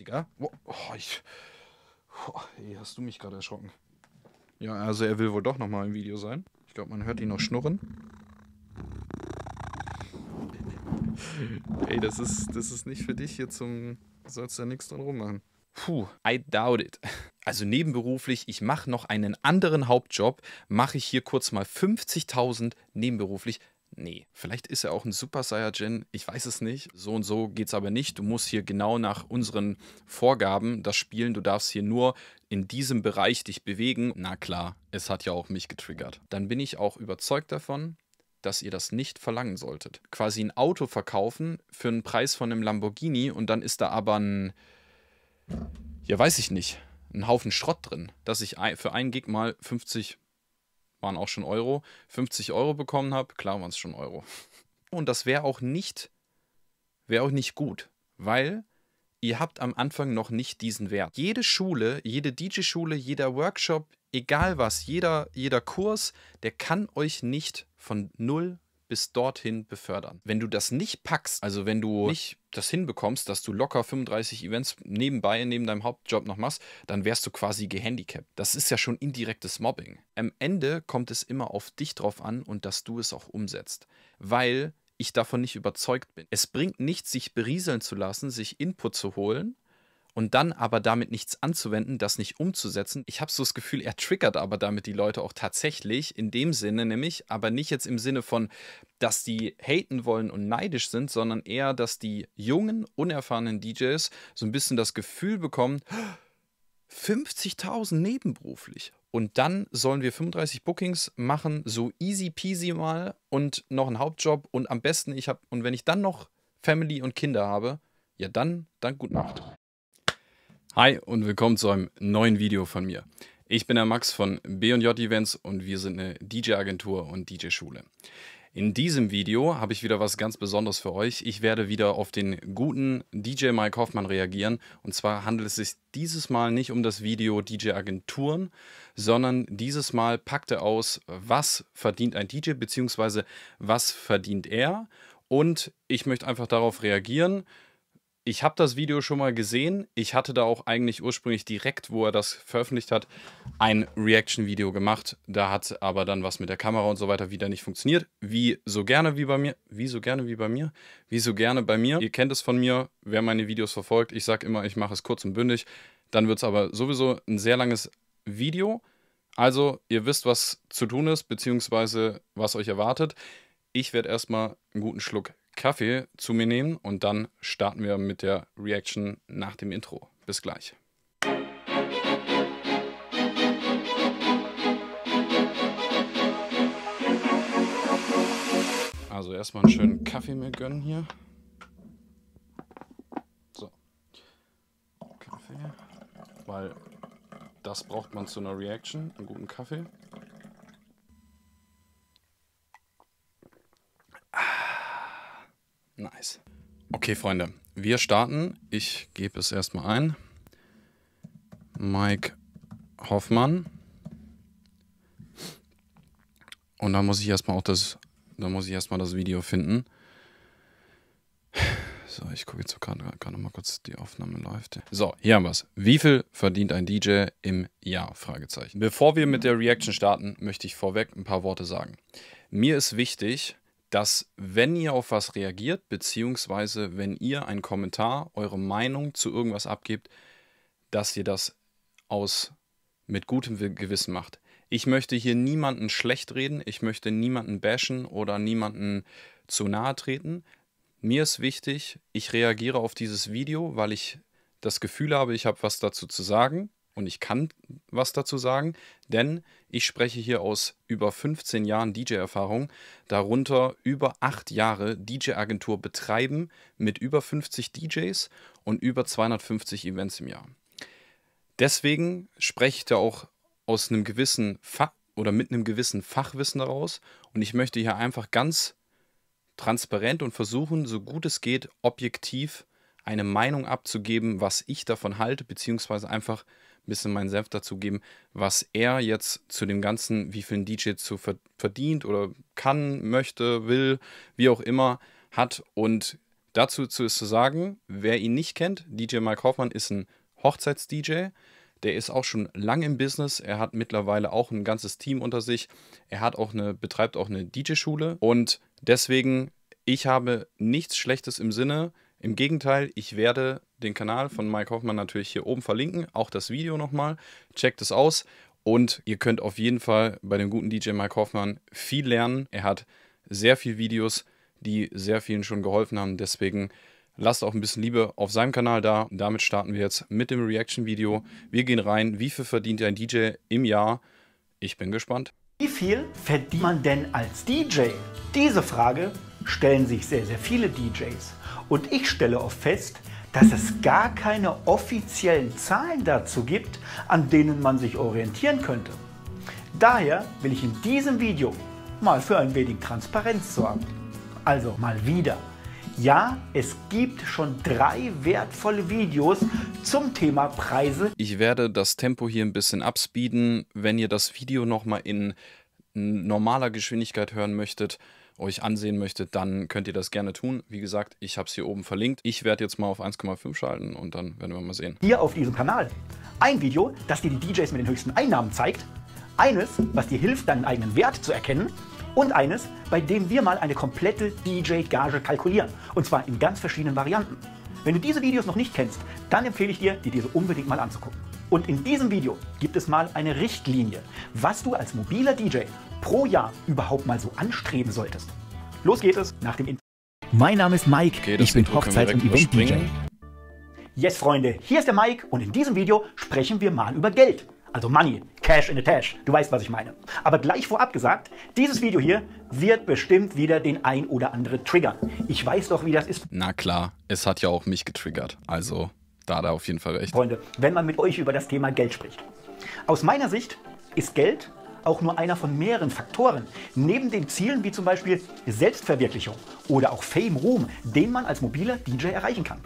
Digga. Oh, oh, ich, oh, ey, hast du mich gerade erschrocken. Ja, also er will wohl doch nochmal im Video sein. Ich glaube, man hört ihn noch schnurren. ey, das ist, das ist nicht für dich hier zum... Sollst ja nichts dran rummachen. Puh, I doubt it. Also nebenberuflich, ich mache noch einen anderen Hauptjob, mache ich hier kurz mal 50.000 nebenberuflich. Nee. Vielleicht ist er auch ein Super Saiyajin, ich weiß es nicht. So und so geht es aber nicht. Du musst hier genau nach unseren Vorgaben das spielen. Du darfst hier nur in diesem Bereich dich bewegen. Na klar, es hat ja auch mich getriggert. Dann bin ich auch überzeugt davon, dass ihr das nicht verlangen solltet. Quasi ein Auto verkaufen für einen Preis von einem Lamborghini und dann ist da aber ein. Ja, weiß ich nicht. Ein Haufen Schrott drin, dass ich für einen Gig mal 50 waren auch schon Euro, 50 Euro bekommen habe, klar waren es schon Euro. Und das wäre auch nicht, wäre auch nicht gut, weil ihr habt am Anfang noch nicht diesen Wert. Jede Schule, jede DJ-Schule, jeder Workshop, egal was, jeder, jeder Kurs, der kann euch nicht von null bis dorthin befördern. Wenn du das nicht packst, also wenn du nicht das hinbekommst, dass du locker 35 Events nebenbei neben deinem Hauptjob noch machst, dann wärst du quasi gehandicapt. Das ist ja schon indirektes Mobbing. Am Ende kommt es immer auf dich drauf an und dass du es auch umsetzt, weil ich davon nicht überzeugt bin. Es bringt nichts, sich berieseln zu lassen, sich Input zu holen und dann aber damit nichts anzuwenden, das nicht umzusetzen. Ich habe so das Gefühl, er triggert aber damit die Leute auch tatsächlich, in dem Sinne nämlich, aber nicht jetzt im Sinne von, dass die haten wollen und neidisch sind, sondern eher, dass die jungen, unerfahrenen DJs so ein bisschen das Gefühl bekommen, 50.000 ah, nebenberuflich. Und dann sollen wir 35 Bookings machen, so easy peasy mal und noch einen Hauptjob und am besten ich habe und wenn ich dann noch Family und Kinder habe, ja dann, dann gute Nacht. Hi und willkommen zu einem neuen Video von mir. Ich bin der Max von B&J Events und wir sind eine DJ-Agentur und DJ-Schule. In diesem Video habe ich wieder was ganz Besonderes für euch. Ich werde wieder auf den guten DJ Mike Hoffmann reagieren. Und zwar handelt es sich dieses Mal nicht um das Video DJ-Agenturen, sondern dieses Mal packt er aus, was verdient ein DJ bzw. was verdient er. Und ich möchte einfach darauf reagieren, ich habe das Video schon mal gesehen. Ich hatte da auch eigentlich ursprünglich direkt, wo er das veröffentlicht hat, ein Reaction-Video gemacht. Da hat aber dann was mit der Kamera und so weiter wieder nicht funktioniert. Wie so gerne wie bei mir. Wie so gerne wie bei mir. Wie so gerne bei mir. Ihr kennt es von mir, wer meine Videos verfolgt. Ich sage immer, ich mache es kurz und bündig. Dann wird es aber sowieso ein sehr langes Video. Also, ihr wisst, was zu tun ist, beziehungsweise was euch erwartet. Ich werde erstmal einen guten Schluck Kaffee zu mir nehmen und dann starten wir mit der Reaction nach dem Intro. Bis gleich. Also erstmal einen schönen Kaffee mir gönnen hier. So. Kaffee. Weil das braucht man zu einer Reaction, einen guten Kaffee. Nice. Okay, Freunde, wir starten. Ich gebe es erstmal ein. Mike Hoffmann. Und dann muss ich erstmal auch das, dann muss ich erstmal das Video finden. So, ich gucke jetzt gerade noch mal kurz, die Aufnahme läuft. So, hier haben wir es. Wie viel verdient ein DJ im Jahr? Fragezeichen. Bevor wir mit der Reaction starten, möchte ich vorweg ein paar Worte sagen. Mir ist wichtig, dass wenn ihr auf was reagiert, beziehungsweise wenn ihr einen Kommentar, eure Meinung zu irgendwas abgebt, dass ihr das aus mit gutem Gewissen macht. Ich möchte hier niemanden schlecht reden, ich möchte niemanden bashen oder niemanden zu nahe treten. Mir ist wichtig, ich reagiere auf dieses Video, weil ich das Gefühl habe, ich habe was dazu zu sagen und ich kann was dazu sagen, denn ich spreche hier aus über 15 Jahren DJ-Erfahrung, darunter über 8 Jahre DJ-Agentur betreiben mit über 50 DJs und über 250 Events im Jahr. Deswegen spreche ich da auch aus einem gewissen Fach oder mit einem gewissen Fachwissen daraus und ich möchte hier einfach ganz transparent und versuchen, so gut es geht, objektiv eine Meinung abzugeben, was ich davon halte, beziehungsweise einfach bisschen meinen Senf dazu geben, was er jetzt zu dem Ganzen, wie viel ein DJ zu verdient oder kann, möchte, will, wie auch immer, hat. Und dazu ist zu sagen, wer ihn nicht kennt, DJ Mike Hoffmann ist ein Hochzeits-DJ. Der ist auch schon lange im Business. Er hat mittlerweile auch ein ganzes Team unter sich. Er hat auch eine, betreibt auch eine DJ-Schule. Und deswegen, ich habe nichts Schlechtes im Sinne. Im Gegenteil, ich werde den Kanal von Mike Hoffmann natürlich hier oben verlinken, auch das Video nochmal. Checkt es aus und ihr könnt auf jeden Fall bei dem guten DJ Mike Hoffmann viel lernen. Er hat sehr viele Videos, die sehr vielen schon geholfen haben. Deswegen lasst auch ein bisschen Liebe auf seinem Kanal da. damit starten wir jetzt mit dem Reaction-Video. Wir gehen rein. Wie viel verdient ein DJ im Jahr? Ich bin gespannt. Wie viel verdient man denn als DJ? Diese Frage stellen sich sehr, sehr viele DJs. Und ich stelle oft fest, dass es gar keine offiziellen Zahlen dazu gibt, an denen man sich orientieren könnte. Daher will ich in diesem Video mal für ein wenig Transparenz sorgen. Also mal wieder. Ja, es gibt schon drei wertvolle Videos zum Thema Preise. Ich werde das Tempo hier ein bisschen abspeeden. Wenn ihr das Video nochmal in normaler Geschwindigkeit hören möchtet, euch ansehen möchtet, dann könnt ihr das gerne tun. Wie gesagt, ich habe es hier oben verlinkt. Ich werde jetzt mal auf 1,5 schalten und dann werden wir mal sehen. Hier auf diesem Kanal ein Video, das dir die DJs mit den höchsten Einnahmen zeigt, eines, was dir hilft, deinen eigenen Wert zu erkennen und eines, bei dem wir mal eine komplette DJ-Gage kalkulieren. Und zwar in ganz verschiedenen Varianten. Wenn du diese Videos noch nicht kennst, dann empfehle ich dir, dir diese unbedingt mal anzugucken. Und in diesem Video gibt es mal eine Richtlinie, was du als mobiler DJ pro Jahr überhaupt mal so anstreben solltest. Los geht es nach dem Intro. Mein Name ist Mike, okay, ich bin Hochzeits- und Event-DJ. Yes, Freunde, hier ist der Mike und in diesem Video sprechen wir mal über Geld. Also Money, Cash in the Tash, du weißt, was ich meine. Aber gleich vorab gesagt, dieses Video hier wird bestimmt wieder den ein oder anderen triggern. Ich weiß doch, wie das ist. Na klar, es hat ja auch mich getriggert, also da hat er auf jeden Fall recht. Freunde, wenn man mit euch über das Thema Geld spricht. Aus meiner Sicht ist Geld auch nur einer von mehreren Faktoren. Neben den Zielen wie zum Beispiel Selbstverwirklichung oder auch Fame, Ruhm, den man als mobiler DJ erreichen kann.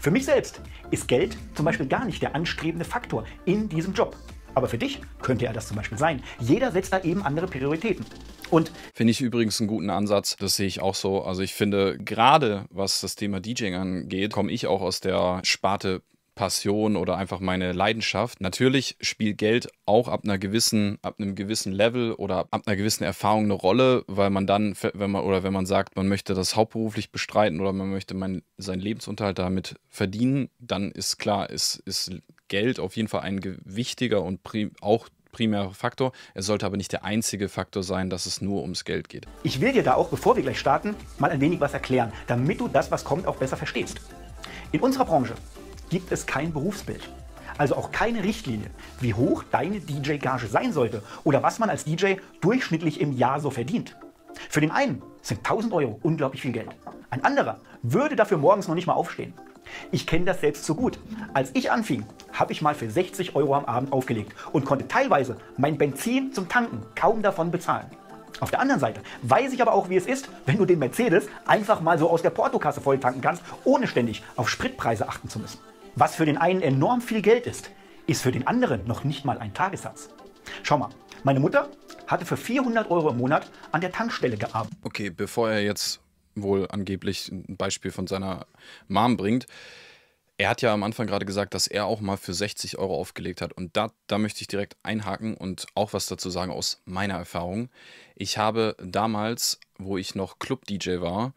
Für mich selbst ist Geld zum Beispiel gar nicht der anstrebende Faktor in diesem Job. Aber für dich könnte er das zum Beispiel sein. Jeder setzt da eben andere Prioritäten. Und finde ich übrigens einen guten Ansatz. Das sehe ich auch so. Also ich finde, gerade was das Thema DJing angeht, komme ich auch aus der Sparte Passion oder einfach meine Leidenschaft. Natürlich spielt Geld auch ab einer gewissen, ab einem gewissen Level oder ab einer gewissen Erfahrung eine Rolle, weil man dann, wenn man oder wenn man sagt, man möchte das hauptberuflich bestreiten oder man möchte mein, seinen Lebensunterhalt damit verdienen, dann ist klar, ist, ist Geld auf jeden Fall ein wichtiger und prim, auch primärer Faktor. Es sollte aber nicht der einzige Faktor sein, dass es nur ums Geld geht. Ich will dir da auch, bevor wir gleich starten, mal ein wenig was erklären, damit du das, was kommt, auch besser verstehst. In unserer Branche gibt es kein Berufsbild. Also auch keine Richtlinie, wie hoch deine DJ-Gage sein sollte oder was man als DJ durchschnittlich im Jahr so verdient. Für den einen sind 1000 Euro unglaublich viel Geld. Ein anderer würde dafür morgens noch nicht mal aufstehen. Ich kenne das selbst so gut. Als ich anfing, habe ich mal für 60 Euro am Abend aufgelegt und konnte teilweise mein Benzin zum Tanken kaum davon bezahlen. Auf der anderen Seite weiß ich aber auch, wie es ist, wenn du den Mercedes einfach mal so aus der Portokasse volltanken kannst, ohne ständig auf Spritpreise achten zu müssen. Was für den einen enorm viel Geld ist, ist für den anderen noch nicht mal ein Tagessatz. Schau mal, meine Mutter hatte für 400 Euro im Monat an der Tankstelle gearbeitet. Okay, bevor er jetzt wohl angeblich ein Beispiel von seiner Mom bringt, er hat ja am Anfang gerade gesagt, dass er auch mal für 60 Euro aufgelegt hat. Und da, da möchte ich direkt einhaken und auch was dazu sagen aus meiner Erfahrung. Ich habe damals, wo ich noch Club-DJ war,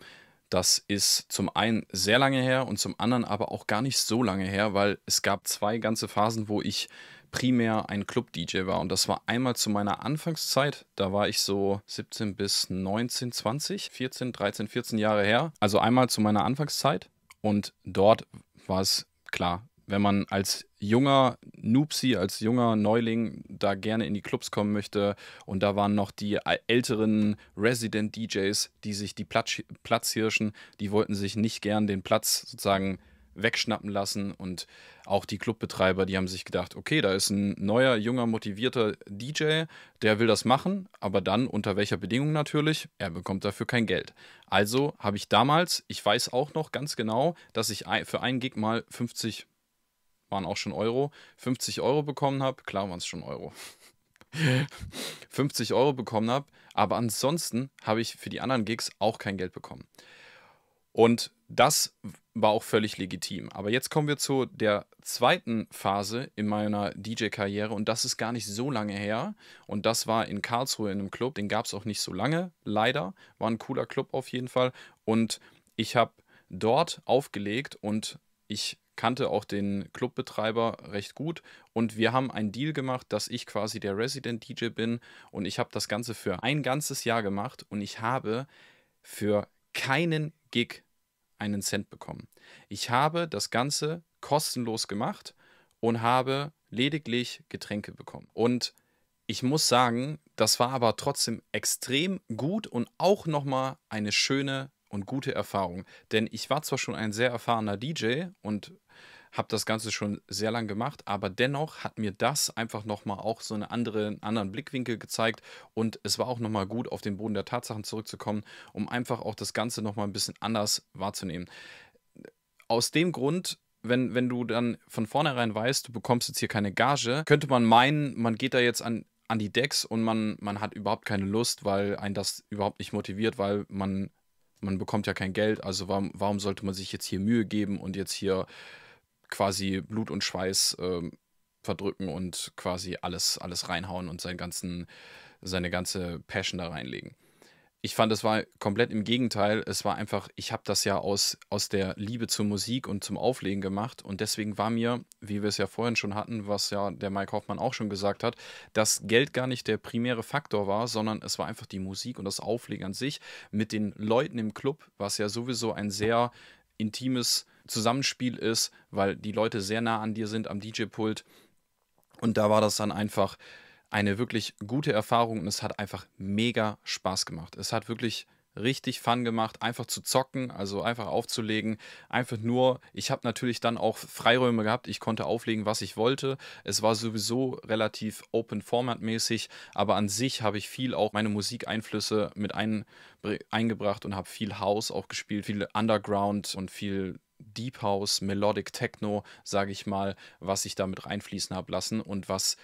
das ist zum einen sehr lange her und zum anderen aber auch gar nicht so lange her, weil es gab zwei ganze Phasen, wo ich primär ein Club-DJ war. Und das war einmal zu meiner Anfangszeit. Da war ich so 17 bis 19, 20, 14, 13, 14 Jahre her. Also einmal zu meiner Anfangszeit. Und dort war es klar wenn man als junger Noobsi, als junger Neuling da gerne in die Clubs kommen möchte. Und da waren noch die älteren Resident DJs, die sich die Platz, Platzhirschen, die wollten sich nicht gern den Platz sozusagen wegschnappen lassen. Und auch die Clubbetreiber, die haben sich gedacht, okay, da ist ein neuer, junger, motivierter DJ, der will das machen, aber dann unter welcher Bedingung natürlich? Er bekommt dafür kein Geld. Also habe ich damals, ich weiß auch noch ganz genau, dass ich für einen Gig mal 50 waren auch schon Euro, 50 Euro bekommen habe, klar waren es schon Euro, 50 Euro bekommen habe, aber ansonsten habe ich für die anderen Gigs auch kein Geld bekommen. Und das war auch völlig legitim. Aber jetzt kommen wir zu der zweiten Phase in meiner DJ-Karriere und das ist gar nicht so lange her. Und das war in Karlsruhe in einem Club, den gab es auch nicht so lange, leider. War ein cooler Club auf jeden Fall. Und ich habe dort aufgelegt und ich kannte auch den Clubbetreiber recht gut und wir haben einen Deal gemacht, dass ich quasi der Resident DJ bin und ich habe das Ganze für ein ganzes Jahr gemacht und ich habe für keinen Gig einen Cent bekommen. Ich habe das Ganze kostenlos gemacht und habe lediglich Getränke bekommen. Und ich muss sagen, das war aber trotzdem extrem gut und auch nochmal eine schöne und gute Erfahrung. Denn ich war zwar schon ein sehr erfahrener DJ und habe das Ganze schon sehr lang gemacht, aber dennoch hat mir das einfach nochmal auch so eine andere, einen anderen Blickwinkel gezeigt und es war auch nochmal gut, auf den Boden der Tatsachen zurückzukommen, um einfach auch das Ganze nochmal ein bisschen anders wahrzunehmen. Aus dem Grund wenn, wenn du dann von vornherein weißt, du bekommst jetzt hier keine Gage, könnte man meinen, man geht da jetzt an, an die Decks und man, man hat überhaupt keine Lust, weil ein das überhaupt nicht motiviert, weil man man bekommt ja kein Geld, also warum, warum sollte man sich jetzt hier Mühe geben und jetzt hier quasi Blut und Schweiß äh, verdrücken und quasi alles, alles reinhauen und seinen ganzen, seine ganze Passion da reinlegen ich fand, es war komplett im Gegenteil. Es war einfach, ich habe das ja aus, aus der Liebe zur Musik und zum Auflegen gemacht. Und deswegen war mir, wie wir es ja vorhin schon hatten, was ja der Mike Hoffmann auch schon gesagt hat, dass Geld gar nicht der primäre Faktor war, sondern es war einfach die Musik und das Auflegen an sich mit den Leuten im Club, was ja sowieso ein sehr intimes Zusammenspiel ist, weil die Leute sehr nah an dir sind am DJ-Pult. Und da war das dann einfach eine wirklich gute Erfahrung und es hat einfach mega Spaß gemacht. Es hat wirklich richtig Fun gemacht, einfach zu zocken, also einfach aufzulegen, einfach nur, ich habe natürlich dann auch Freiräume gehabt, ich konnte auflegen, was ich wollte. Es war sowieso relativ open format mäßig, aber an sich habe ich viel auch meine Musikeinflüsse mit ein, eingebracht und habe viel House auch gespielt, viel Underground und viel Deep House, Melodic Techno, sage ich mal, was ich damit reinfließen habe lassen und was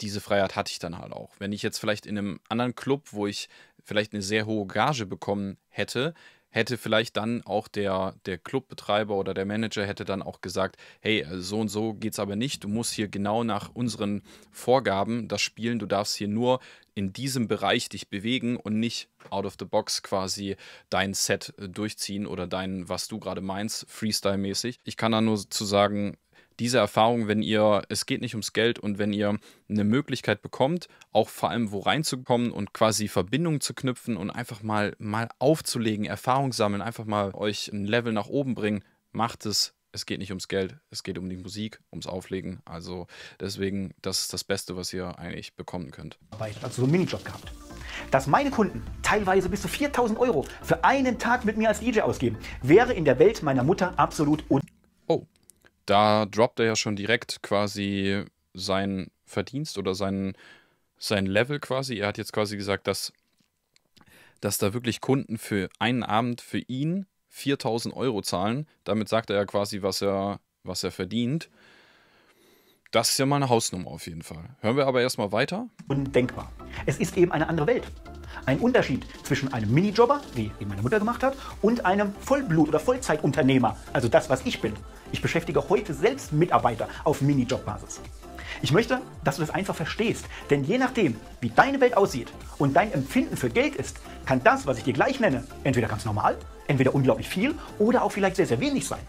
diese Freiheit hatte ich dann halt auch. Wenn ich jetzt vielleicht in einem anderen Club, wo ich vielleicht eine sehr hohe Gage bekommen hätte, hätte vielleicht dann auch der, der Clubbetreiber oder der Manager hätte dann auch gesagt, hey, äh, so und so geht's aber nicht, du musst hier genau nach unseren Vorgaben das spielen, du darfst hier nur in diesem Bereich dich bewegen und nicht out of the box quasi dein Set äh, durchziehen oder dein, was du gerade meinst, Freestyle-mäßig. Ich kann da nur zu sagen, diese Erfahrung, wenn ihr, es geht nicht ums Geld und wenn ihr eine Möglichkeit bekommt, auch vor allem wo reinzukommen und quasi Verbindungen zu knüpfen und einfach mal, mal aufzulegen, Erfahrung sammeln, einfach mal euch ein Level nach oben bringen, macht es. Es geht nicht ums Geld, es geht um die Musik, ums Auflegen. Also deswegen, das ist das Beste, was ihr eigentlich bekommen könnt. Aber ich Also so einen Minijob gehabt dass meine Kunden teilweise bis zu 4000 Euro für einen Tag mit mir als DJ ausgeben, wäre in der Welt meiner Mutter absolut un da droppt er ja schon direkt quasi sein Verdienst oder sein, sein Level quasi. Er hat jetzt quasi gesagt, dass, dass da wirklich Kunden für einen Abend für ihn 4000 Euro zahlen. Damit sagt er ja quasi, was er, was er verdient. Das ist ja mal eine Hausnummer auf jeden Fall. Hören wir aber erstmal weiter. Undenkbar. Es ist eben eine andere Welt. Ein Unterschied zwischen einem Minijobber, wie ihn meine Mutter gemacht hat, und einem Vollblut- oder Vollzeitunternehmer, also das, was ich bin. Ich beschäftige heute selbst Mitarbeiter auf Minijobbasis. Ich möchte, dass du das einfach verstehst, denn je nachdem, wie deine Welt aussieht und dein Empfinden für Geld ist, kann das, was ich dir gleich nenne, entweder ganz normal, entweder unglaublich viel oder auch vielleicht sehr, sehr wenig sein.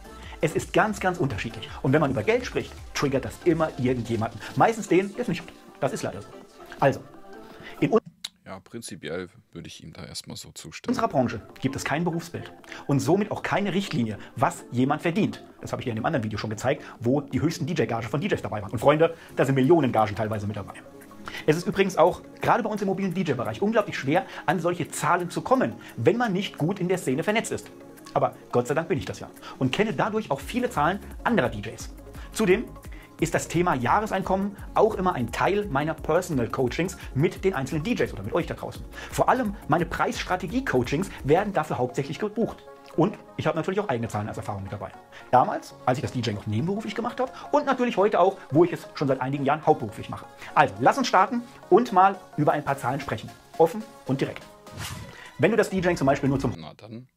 Es ist ganz, ganz unterschiedlich. Und wenn man über Geld spricht, triggert das immer irgendjemanden. Meistens den, der es nicht hat. Das ist leider so. Also, in unserem ja, prinzipiell würde ich ihm da erstmal so zustimmen. In unserer Branche gibt es kein Berufsbild und somit auch keine Richtlinie, was jemand verdient. Das habe ich dir in dem anderen Video schon gezeigt, wo die höchsten DJ-Gage von DJs dabei waren. Und Freunde, da sind Millionen Gagen teilweise mit dabei. Es ist übrigens auch, gerade bei uns im mobilen DJ-Bereich, unglaublich schwer, an solche Zahlen zu kommen, wenn man nicht gut in der Szene vernetzt ist. Aber Gott sei Dank bin ich das ja und kenne dadurch auch viele Zahlen anderer DJs. Zudem ist das Thema Jahreseinkommen auch immer ein Teil meiner Personal Coachings mit den einzelnen DJs oder mit euch da draußen. Vor allem meine Preisstrategie-Coachings werden dafür hauptsächlich gebucht. Und ich habe natürlich auch eigene Zahlen als Erfahrung mit dabei. Damals, als ich das DJ noch nebenberuflich gemacht habe und natürlich heute auch, wo ich es schon seit einigen Jahren hauptberuflich mache. Also, lass uns starten und mal über ein paar Zahlen sprechen. Offen und direkt. Wenn du das DJing zum Beispiel nur zum Na,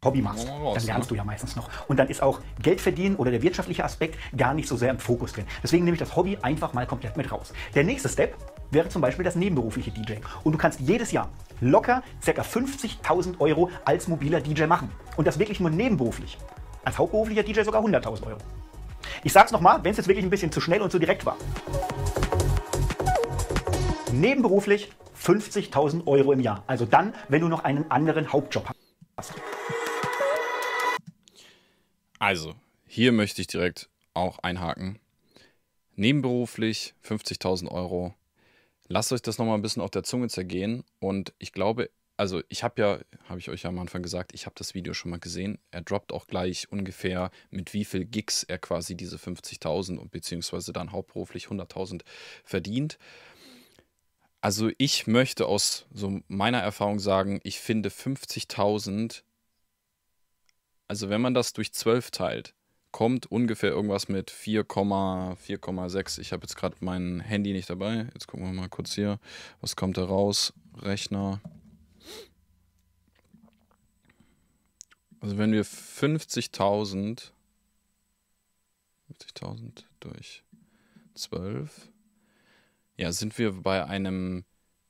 Hobby machst, raus, dann lernst ne? du ja meistens noch. Und dann ist auch Geld verdienen oder der wirtschaftliche Aspekt gar nicht so sehr im Fokus drin. Deswegen nehme ich das Hobby einfach mal komplett mit raus. Der nächste Step wäre zum Beispiel das nebenberufliche DJing. Und du kannst jedes Jahr locker ca. 50.000 Euro als mobiler DJ machen. Und das wirklich nur nebenberuflich. Als hauptberuflicher DJ sogar 100.000 Euro. Ich sag's nochmal, wenn es jetzt wirklich ein bisschen zu schnell und zu direkt war. Nebenberuflich 50.000 Euro im Jahr. Also dann, wenn du noch einen anderen Hauptjob hast. Also, hier möchte ich direkt auch einhaken. Nebenberuflich 50.000 Euro. Lasst euch das nochmal ein bisschen auf der Zunge zergehen. Und ich glaube, also ich habe ja, habe ich euch ja am Anfang gesagt, ich habe das Video schon mal gesehen. Er droppt auch gleich ungefähr, mit wie viel Gigs er quasi diese 50.000 und beziehungsweise dann hauptberuflich 100.000 verdient. Also ich möchte aus so meiner Erfahrung sagen, ich finde 50.000, also wenn man das durch 12 teilt, kommt ungefähr irgendwas mit 4,6. Ich habe jetzt gerade mein Handy nicht dabei. Jetzt gucken wir mal kurz hier, was kommt da raus? Rechner. Also wenn wir 50.000 50.000 durch 12 ja, sind wir bei einem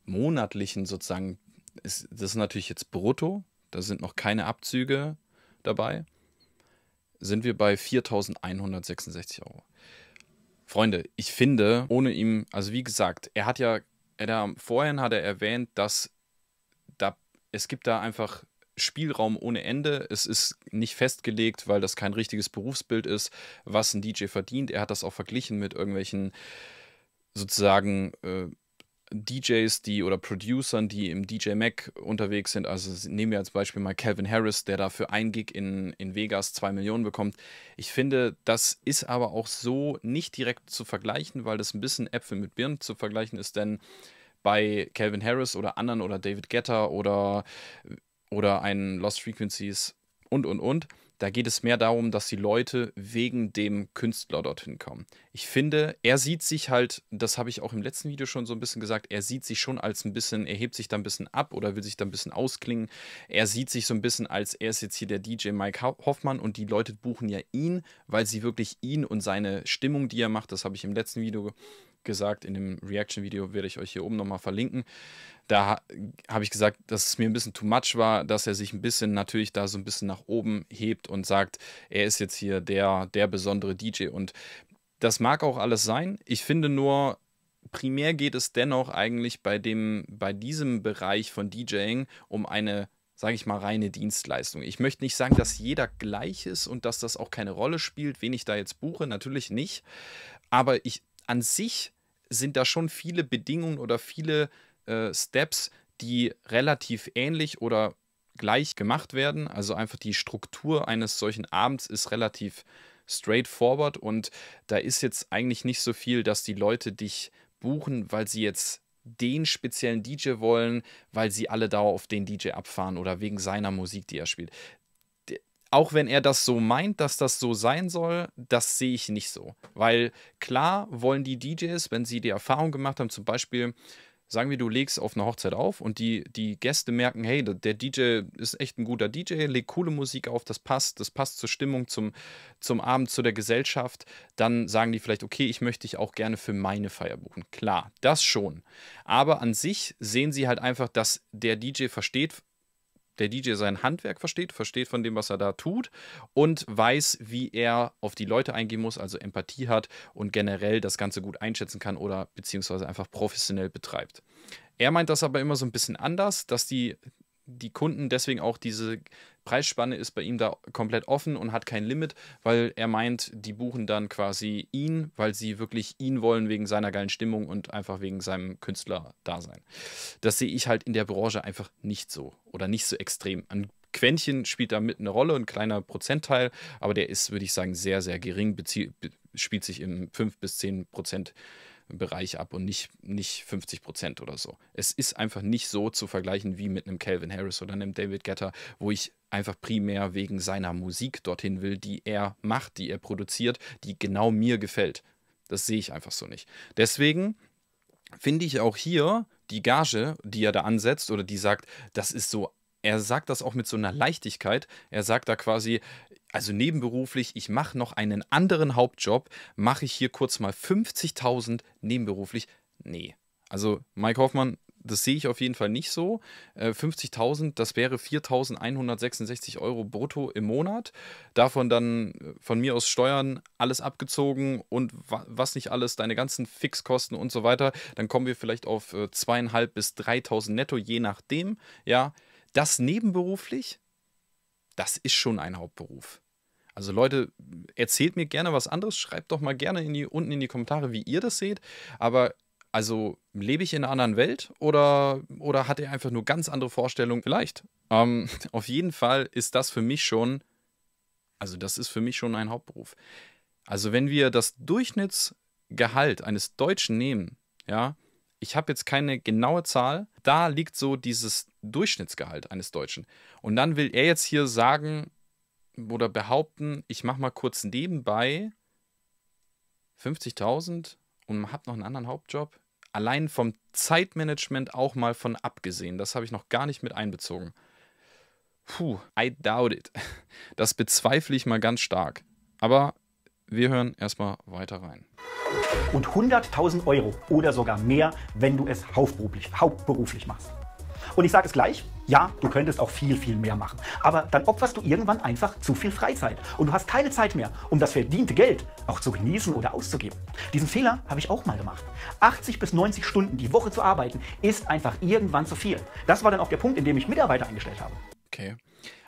monatlichen sozusagen, ist, das ist natürlich jetzt brutto, da sind noch keine Abzüge dabei, sind wir bei 4.166 Euro. Freunde, ich finde, ohne ihm, also wie gesagt, er hat ja, er, vorhin hat er erwähnt, dass da, es gibt da einfach Spielraum ohne Ende. Es ist nicht festgelegt, weil das kein richtiges Berufsbild ist, was ein DJ verdient. Er hat das auch verglichen mit irgendwelchen sozusagen äh, DJs, die oder Producern, die im DJ Mac unterwegs sind. Also nehmen wir als Beispiel mal Calvin Harris, der dafür ein Gig in, in Vegas 2 Millionen bekommt. Ich finde, das ist aber auch so nicht direkt zu vergleichen, weil das ein bisschen Äpfel mit Birnen zu vergleichen ist, denn bei Calvin Harris oder anderen oder David Getter oder, oder einen Lost Frequencies und und und da geht es mehr darum, dass die Leute wegen dem Künstler dorthin kommen. Ich finde, er sieht sich halt, das habe ich auch im letzten Video schon so ein bisschen gesagt, er sieht sich schon als ein bisschen, er hebt sich da ein bisschen ab oder will sich da ein bisschen ausklingen. Er sieht sich so ein bisschen als, er ist jetzt hier der DJ Mike Hoffmann und die Leute buchen ja ihn, weil sie wirklich ihn und seine Stimmung, die er macht, das habe ich im letzten Video gesagt, in dem Reaction-Video werde ich euch hier oben nochmal verlinken. Da habe ich gesagt, dass es mir ein bisschen too much war, dass er sich ein bisschen natürlich da so ein bisschen nach oben hebt und sagt, er ist jetzt hier der, der besondere DJ. Und das mag auch alles sein. Ich finde nur, primär geht es dennoch eigentlich bei, dem, bei diesem Bereich von DJing um eine sage ich mal, reine Dienstleistung. Ich möchte nicht sagen, dass jeder gleich ist und dass das auch keine Rolle spielt, wen ich da jetzt buche, natürlich nicht. Aber ich an sich sind da schon viele Bedingungen oder viele äh, Steps, die relativ ähnlich oder gleich gemacht werden. Also einfach die Struktur eines solchen Abends ist relativ straightforward und da ist jetzt eigentlich nicht so viel, dass die Leute dich buchen, weil sie jetzt den speziellen DJ wollen, weil sie alle dauer auf den DJ abfahren oder wegen seiner Musik, die er spielt auch wenn er das so meint, dass das so sein soll, das sehe ich nicht so. Weil klar wollen die DJs, wenn sie die Erfahrung gemacht haben, zum Beispiel, sagen wir, du legst auf einer Hochzeit auf und die, die Gäste merken, hey, der DJ ist echt ein guter DJ, legt coole Musik auf, das passt, das passt zur Stimmung, zum, zum Abend, zu der Gesellschaft, dann sagen die vielleicht, okay, ich möchte dich auch gerne für meine Feier buchen. Klar, das schon. Aber an sich sehen sie halt einfach, dass der DJ versteht, der DJ sein Handwerk versteht, versteht von dem, was er da tut und weiß, wie er auf die Leute eingehen muss, also Empathie hat und generell das Ganze gut einschätzen kann oder beziehungsweise einfach professionell betreibt. Er meint das aber immer so ein bisschen anders, dass die die Kunden deswegen auch diese Preisspanne ist bei ihm da komplett offen und hat kein Limit, weil er meint, die buchen dann quasi ihn, weil sie wirklich ihn wollen wegen seiner geilen Stimmung und einfach wegen seinem Künstler-Dasein. Das sehe ich halt in der Branche einfach nicht so oder nicht so extrem. Ein Quäntchen spielt da mit eine Rolle, ein kleiner Prozentteil, aber der ist, würde ich sagen, sehr, sehr gering, spielt sich im 5 bis 10 Prozent Bereich ab und nicht, nicht 50 Prozent oder so. Es ist einfach nicht so zu vergleichen wie mit einem Calvin Harris oder einem David Getter, wo ich einfach primär wegen seiner Musik dorthin will, die er macht, die er produziert, die genau mir gefällt. Das sehe ich einfach so nicht. Deswegen finde ich auch hier die Gage, die er da ansetzt oder die sagt, das ist so er sagt das auch mit so einer Leichtigkeit. Er sagt da quasi, also nebenberuflich, ich mache noch einen anderen Hauptjob, mache ich hier kurz mal 50.000 nebenberuflich. Nee. Also Mike Hoffmann, das sehe ich auf jeden Fall nicht so. 50.000, äh, das wäre 4.166 Euro brutto im Monat. Davon dann äh, von mir aus Steuern alles abgezogen und was nicht alles, deine ganzen Fixkosten und so weiter. Dann kommen wir vielleicht auf äh, zweieinhalb bis 3.000 netto, je nachdem. Ja, das nebenberuflich, das ist schon ein Hauptberuf. Also Leute, erzählt mir gerne was anderes. Schreibt doch mal gerne in die, unten in die Kommentare, wie ihr das seht. Aber also lebe ich in einer anderen Welt oder, oder hat er einfach nur ganz andere Vorstellungen? Vielleicht. Ähm, auf jeden Fall ist das für mich schon, also das ist für mich schon ein Hauptberuf. Also wenn wir das Durchschnittsgehalt eines Deutschen nehmen, ja, ich habe jetzt keine genaue Zahl, da liegt so dieses Durchschnittsgehalt eines Deutschen. Und dann will er jetzt hier sagen, oder behaupten, ich mache mal kurz nebenbei 50.000 und habe noch einen anderen Hauptjob. Allein vom Zeitmanagement auch mal von abgesehen. Das habe ich noch gar nicht mit einbezogen. Puh, I doubt it. Das bezweifle ich mal ganz stark. Aber wir hören erstmal weiter rein. Und 100.000 Euro oder sogar mehr, wenn du es hauptberuflich, hauptberuflich machst. Und ich sage es gleich, ja, du könntest auch viel, viel mehr machen. Aber dann opferst du irgendwann einfach zu viel Freizeit. Und du hast keine Zeit mehr, um das verdiente Geld auch zu genießen oder auszugeben. Diesen Fehler habe ich auch mal gemacht. 80 bis 90 Stunden die Woche zu arbeiten, ist einfach irgendwann zu viel. Das war dann auch der Punkt, in dem ich Mitarbeiter eingestellt habe. Okay.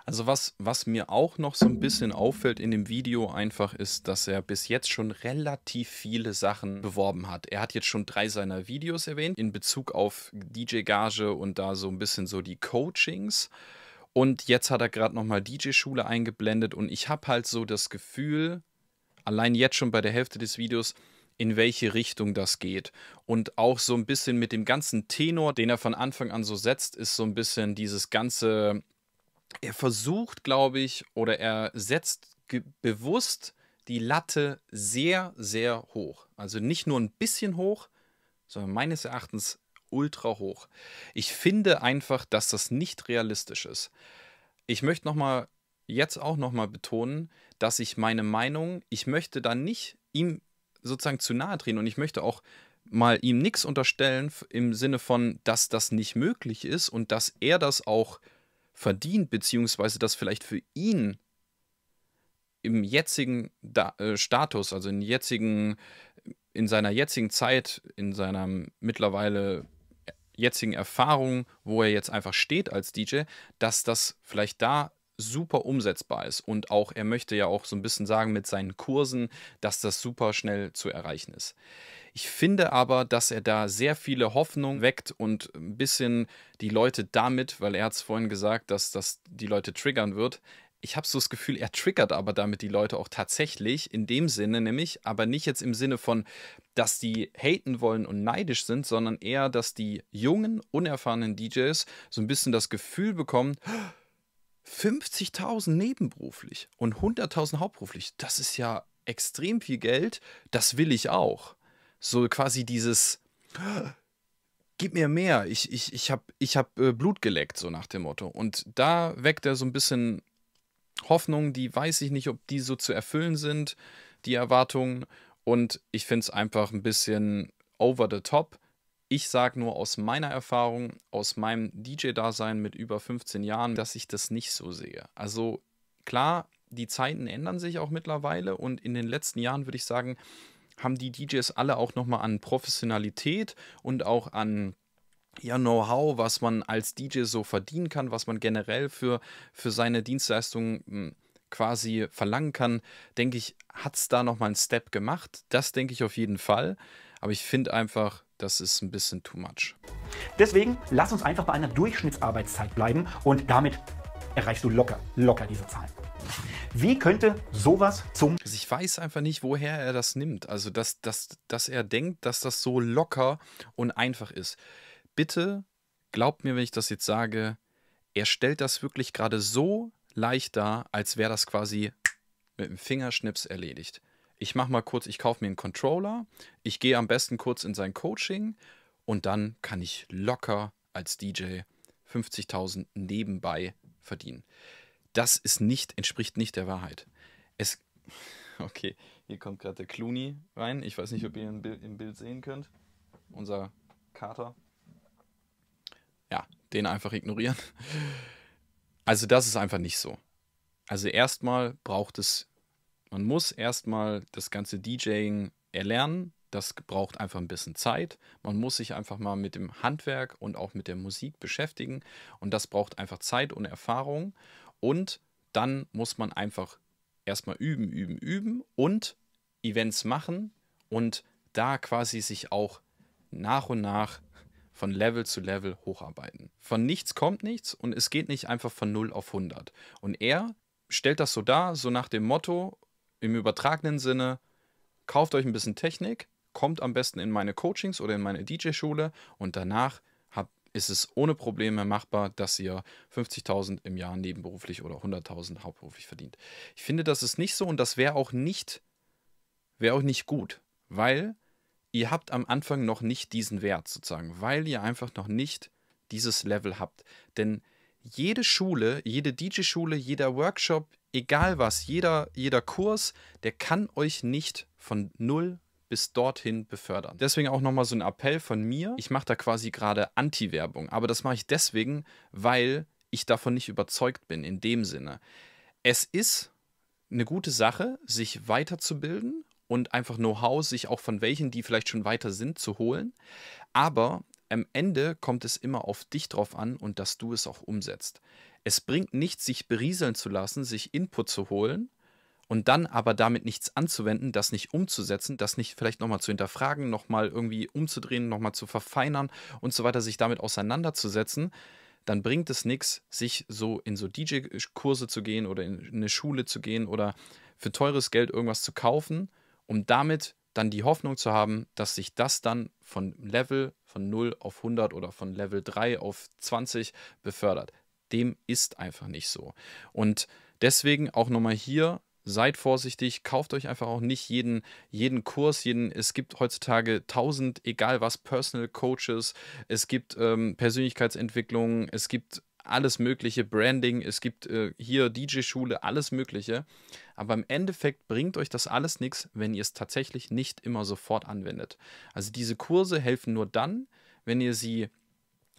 Also was, was mir auch noch so ein bisschen auffällt in dem Video einfach ist, dass er bis jetzt schon relativ viele Sachen beworben hat. Er hat jetzt schon drei seiner Videos erwähnt in Bezug auf DJ-Gage und da so ein bisschen so die Coachings. Und jetzt hat er gerade nochmal DJ-Schule eingeblendet und ich habe halt so das Gefühl, allein jetzt schon bei der Hälfte des Videos, in welche Richtung das geht. Und auch so ein bisschen mit dem ganzen Tenor, den er von Anfang an so setzt, ist so ein bisschen dieses ganze er versucht, glaube ich, oder er setzt bewusst die Latte sehr, sehr hoch. Also nicht nur ein bisschen hoch, sondern meines Erachtens ultra hoch. Ich finde einfach, dass das nicht realistisch ist. Ich möchte nochmal, jetzt auch nochmal betonen, dass ich meine Meinung, ich möchte da nicht ihm sozusagen zu nahe drehen und ich möchte auch mal ihm nichts unterstellen im Sinne von, dass das nicht möglich ist und dass er das auch äh, verdient, beziehungsweise dass vielleicht für ihn im jetzigen da äh, Status, also in jetzigen, in seiner jetzigen Zeit, in seiner mittlerweile jetzigen Erfahrung, wo er jetzt einfach steht als DJ, dass das vielleicht da super umsetzbar ist und auch er möchte ja auch so ein bisschen sagen mit seinen Kursen, dass das super schnell zu erreichen ist. Ich finde aber, dass er da sehr viele Hoffnung weckt und ein bisschen die Leute damit, weil er hat es vorhin gesagt, dass das die Leute triggern wird. Ich habe so das Gefühl, er triggert aber damit die Leute auch tatsächlich, in dem Sinne nämlich, aber nicht jetzt im Sinne von, dass die haten wollen und neidisch sind, sondern eher, dass die jungen, unerfahrenen DJs so ein bisschen das Gefühl bekommen, 50.000 nebenberuflich und 100.000 hauptberuflich, das ist ja extrem viel Geld, das will ich auch so quasi dieses gib mir mehr, ich, ich, ich habe ich hab, äh, Blut geleckt, so nach dem Motto. Und da weckt er so ein bisschen Hoffnungen, die weiß ich nicht, ob die so zu erfüllen sind, die Erwartungen. Und ich finde es einfach ein bisschen over the top. Ich sage nur aus meiner Erfahrung, aus meinem DJ-Dasein mit über 15 Jahren, dass ich das nicht so sehe. Also klar, die Zeiten ändern sich auch mittlerweile und in den letzten Jahren würde ich sagen, haben die DJs alle auch nochmal an Professionalität und auch an ja, Know-how, was man als DJ so verdienen kann, was man generell für, für seine Dienstleistungen hm, quasi verlangen kann, denke ich, hat es da nochmal einen Step gemacht. Das denke ich auf jeden Fall. Aber ich finde einfach, das ist ein bisschen too much. Deswegen lass uns einfach bei einer Durchschnittsarbeitszeit bleiben und damit erreichst du locker, locker diese Zahlen. Wie könnte sowas zum. Also ich weiß einfach nicht, woher er das nimmt. Also, dass, dass, dass er denkt, dass das so locker und einfach ist. Bitte glaubt mir, wenn ich das jetzt sage, er stellt das wirklich gerade so leicht dar, als wäre das quasi mit dem Fingerschnips erledigt. Ich mache mal kurz, ich kaufe mir einen Controller, ich gehe am besten kurz in sein Coaching und dann kann ich locker als DJ 50.000 nebenbei verdienen. Das ist nicht, entspricht nicht der Wahrheit. Es, okay, hier kommt gerade der Clooney rein. Ich weiß nicht, ob ihr ihn im Bild sehen könnt. Unser Kater. Ja, den einfach ignorieren. Also das ist einfach nicht so. Also erstmal braucht es, man muss erstmal das ganze DJing erlernen, das braucht einfach ein bisschen Zeit. Man muss sich einfach mal mit dem Handwerk und auch mit der Musik beschäftigen. Und das braucht einfach Zeit und Erfahrung. Und dann muss man einfach erstmal üben, üben, üben und Events machen und da quasi sich auch nach und nach von Level zu Level hocharbeiten. Von nichts kommt nichts und es geht nicht einfach von 0 auf 100. Und er stellt das so dar, so nach dem Motto, im übertragenen Sinne, kauft euch ein bisschen Technik, kommt am besten in meine Coachings oder in meine DJ-Schule und danach hab, ist es ohne Probleme machbar, dass ihr 50.000 im Jahr nebenberuflich oder 100.000 hauptberuflich verdient. Ich finde, das ist nicht so und das wäre auch nicht, auch nicht gut, weil ihr habt am Anfang noch nicht diesen Wert sozusagen, weil ihr einfach noch nicht dieses Level habt. Denn jede Schule, jede DJ-Schule, jeder Workshop, egal was, jeder, jeder Kurs, der kann euch nicht von null bis dorthin befördern. Deswegen auch nochmal so ein Appell von mir. Ich mache da quasi gerade Anti-Werbung, aber das mache ich deswegen, weil ich davon nicht überzeugt bin, in dem Sinne. Es ist eine gute Sache, sich weiterzubilden und einfach Know-how sich auch von welchen, die vielleicht schon weiter sind, zu holen. Aber am Ende kommt es immer auf dich drauf an und dass du es auch umsetzt. Es bringt nichts, sich berieseln zu lassen, sich Input zu holen und dann aber damit nichts anzuwenden, das nicht umzusetzen, das nicht vielleicht nochmal zu hinterfragen, nochmal irgendwie umzudrehen, nochmal zu verfeinern und so weiter, sich damit auseinanderzusetzen, dann bringt es nichts, sich so in so DJ-Kurse zu gehen oder in eine Schule zu gehen oder für teures Geld irgendwas zu kaufen, um damit dann die Hoffnung zu haben, dass sich das dann von Level von 0 auf 100 oder von Level 3 auf 20 befördert. Dem ist einfach nicht so. Und deswegen auch nochmal hier seid vorsichtig, kauft euch einfach auch nicht jeden, jeden Kurs, jeden, es gibt heutzutage tausend, egal was, Personal Coaches, es gibt ähm, Persönlichkeitsentwicklung, es gibt alles Mögliche, Branding, es gibt äh, hier DJ-Schule, alles Mögliche. Aber im Endeffekt bringt euch das alles nichts, wenn ihr es tatsächlich nicht immer sofort anwendet. Also diese Kurse helfen nur dann, wenn ihr sie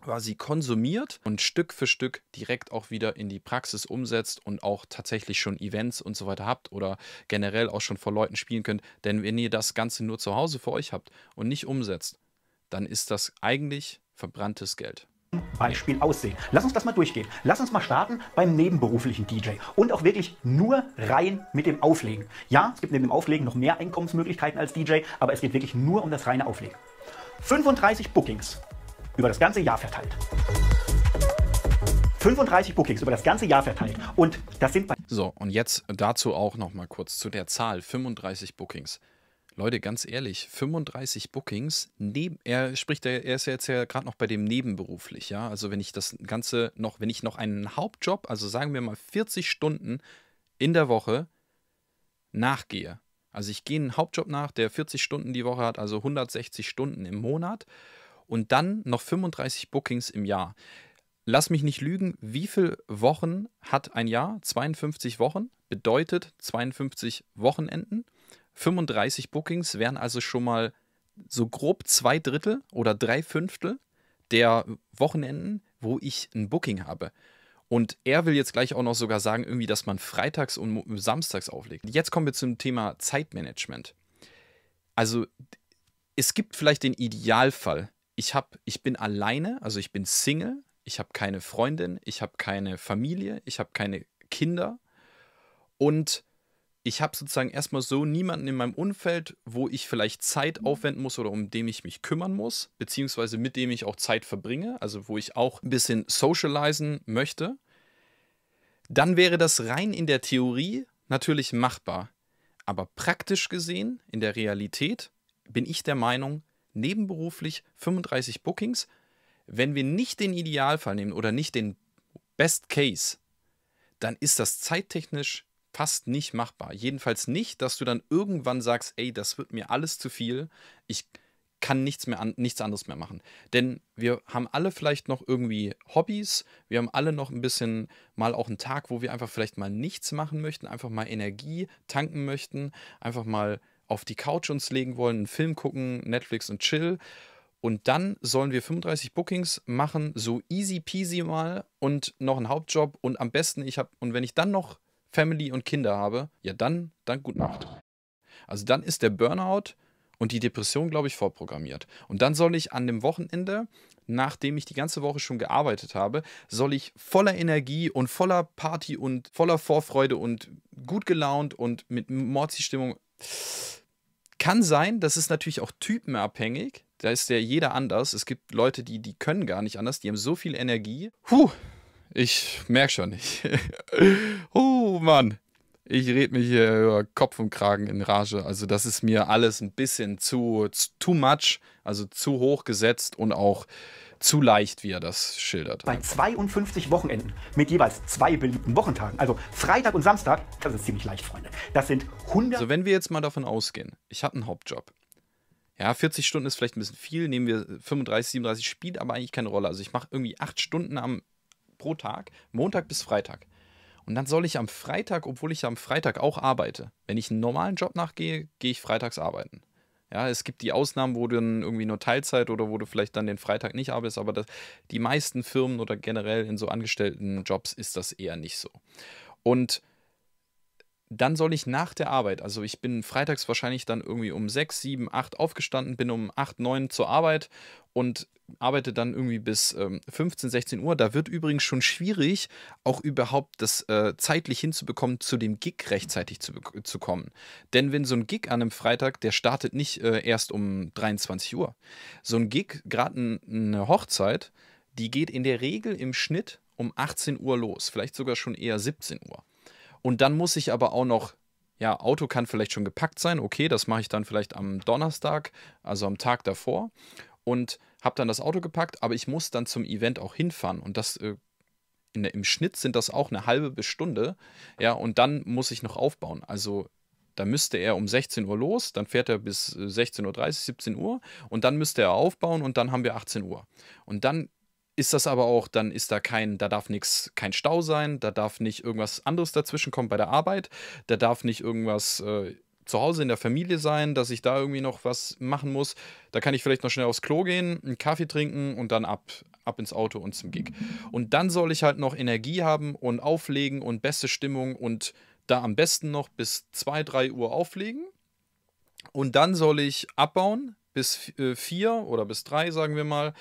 quasi konsumiert und Stück für Stück direkt auch wieder in die Praxis umsetzt und auch tatsächlich schon Events und so weiter habt oder generell auch schon vor Leuten spielen könnt. Denn wenn ihr das Ganze nur zu Hause für euch habt und nicht umsetzt, dann ist das eigentlich verbranntes Geld. Beispiel aussehen. Lass uns das mal durchgehen. Lass uns mal starten beim nebenberuflichen DJ und auch wirklich nur rein mit dem Auflegen. Ja, es gibt neben dem Auflegen noch mehr Einkommensmöglichkeiten als DJ, aber es geht wirklich nur um das reine Auflegen. 35 Bookings, über das ganze Jahr verteilt. 35 Bookings über das ganze Jahr verteilt. Und das sind bei. So, und jetzt dazu auch nochmal kurz zu der Zahl: 35 Bookings. Leute, ganz ehrlich, 35 Bookings, neben, er spricht, er ist ja jetzt ja gerade noch bei dem nebenberuflich, ja. Also wenn ich das Ganze noch, wenn ich noch einen Hauptjob, also sagen wir mal 40 Stunden in der Woche nachgehe. Also ich gehe einen Hauptjob nach, der 40 Stunden die Woche hat, also 160 Stunden im Monat und dann noch 35 Bookings im Jahr. Lass mich nicht lügen, wie viele Wochen hat ein Jahr? 52 Wochen bedeutet 52 Wochenenden. 35 Bookings wären also schon mal so grob zwei Drittel oder drei Fünftel der Wochenenden, wo ich ein Booking habe. Und er will jetzt gleich auch noch sogar sagen, irgendwie, dass man freitags und samstags auflegt. Jetzt kommen wir zum Thema Zeitmanagement. Also es gibt vielleicht den Idealfall, ich, hab, ich bin alleine, also ich bin Single, ich habe keine Freundin, ich habe keine Familie, ich habe keine Kinder und ich habe sozusagen erstmal so niemanden in meinem Umfeld, wo ich vielleicht Zeit mhm. aufwenden muss oder um dem ich mich kümmern muss, beziehungsweise mit dem ich auch Zeit verbringe, also wo ich auch ein bisschen socialisen möchte, dann wäre das rein in der Theorie natürlich machbar. Aber praktisch gesehen, in der Realität, bin ich der Meinung, nebenberuflich 35 Bookings. Wenn wir nicht den Idealfall nehmen oder nicht den Best Case, dann ist das zeittechnisch fast nicht machbar. Jedenfalls nicht, dass du dann irgendwann sagst, ey, das wird mir alles zu viel. Ich kann nichts mehr an, nichts anderes mehr machen. Denn wir haben alle vielleicht noch irgendwie Hobbys, wir haben alle noch ein bisschen mal auch einen Tag, wo wir einfach vielleicht mal nichts machen möchten, einfach mal Energie tanken möchten, einfach mal auf die Couch uns legen wollen, einen Film gucken, Netflix und chill. Und dann sollen wir 35 Bookings machen, so easy peasy mal und noch einen Hauptjob und am besten ich habe und wenn ich dann noch Family und Kinder habe, ja dann dann gute Nacht. Also dann ist der Burnout und die Depression glaube ich vorprogrammiert. Und dann soll ich an dem Wochenende, nachdem ich die ganze Woche schon gearbeitet habe, soll ich voller Energie und voller Party und voller Vorfreude und gut gelaunt und mit Mordsy-Stimmung kann sein, das ist natürlich auch typenabhängig. Da ist ja jeder anders. Es gibt Leute, die, die können gar nicht anders. Die haben so viel Energie. Huh, ich merke schon nicht. oh Mann, ich rede mich hier über Kopf und Kragen in Rage. Also das ist mir alles ein bisschen zu too much, also zu hoch gesetzt und auch zu leicht, wie er das schildert. Bei 52 Wochenenden mit jeweils zwei beliebten Wochentagen, also Freitag und Samstag, das ist ziemlich leicht, Freunde. Das sind 100. Also wenn wir jetzt mal davon ausgehen, ich habe einen Hauptjob. Ja, 40 Stunden ist vielleicht ein bisschen viel, nehmen wir 35, 37, spielt aber eigentlich keine Rolle. Also ich mache irgendwie 8 Stunden am, pro Tag, Montag bis Freitag. Und dann soll ich am Freitag, obwohl ich ja am Freitag auch arbeite, wenn ich einen normalen Job nachgehe, gehe ich freitags arbeiten. Ja, es gibt die Ausnahmen, wo du dann irgendwie nur Teilzeit oder wo du vielleicht dann den Freitag nicht arbeitest, aber das, die meisten Firmen oder generell in so angestellten Jobs ist das eher nicht so. Und dann soll ich nach der Arbeit, also ich bin freitags wahrscheinlich dann irgendwie um 6, 7, 8 aufgestanden, bin um 8, 9 zur Arbeit und arbeite dann irgendwie bis ähm, 15, 16 Uhr. Da wird übrigens schon schwierig, auch überhaupt das äh, zeitlich hinzubekommen, zu dem Gig rechtzeitig zu, zu kommen. Denn wenn so ein Gig an einem Freitag, der startet nicht äh, erst um 23 Uhr. So ein Gig, gerade eine Hochzeit, die geht in der Regel im Schnitt um 18 Uhr los, vielleicht sogar schon eher 17 Uhr. Und dann muss ich aber auch noch ja, Auto kann vielleicht schon gepackt sein, okay, das mache ich dann vielleicht am Donnerstag, also am Tag davor und habe dann das Auto gepackt, aber ich muss dann zum Event auch hinfahren und das äh, der, im Schnitt sind das auch eine halbe bis Stunde, ja, und dann muss ich noch aufbauen, also da müsste er um 16 Uhr los, dann fährt er bis 16.30 äh, Uhr, 17 Uhr und dann müsste er aufbauen und dann haben wir 18 Uhr. Und dann ist das aber auch, dann ist da kein, da darf nichts, kein Stau sein, da darf nicht irgendwas anderes dazwischen kommen bei der Arbeit, da darf nicht irgendwas äh, zu Hause in der Familie sein, dass ich da irgendwie noch was machen muss. Da kann ich vielleicht noch schnell aufs Klo gehen, einen Kaffee trinken und dann ab, ab ins Auto und zum Gig. Und dann soll ich halt noch Energie haben und auflegen und beste Stimmung und da am besten noch bis 2, 3 Uhr auflegen. Und dann soll ich abbauen bis 4 äh, oder bis 3, sagen wir mal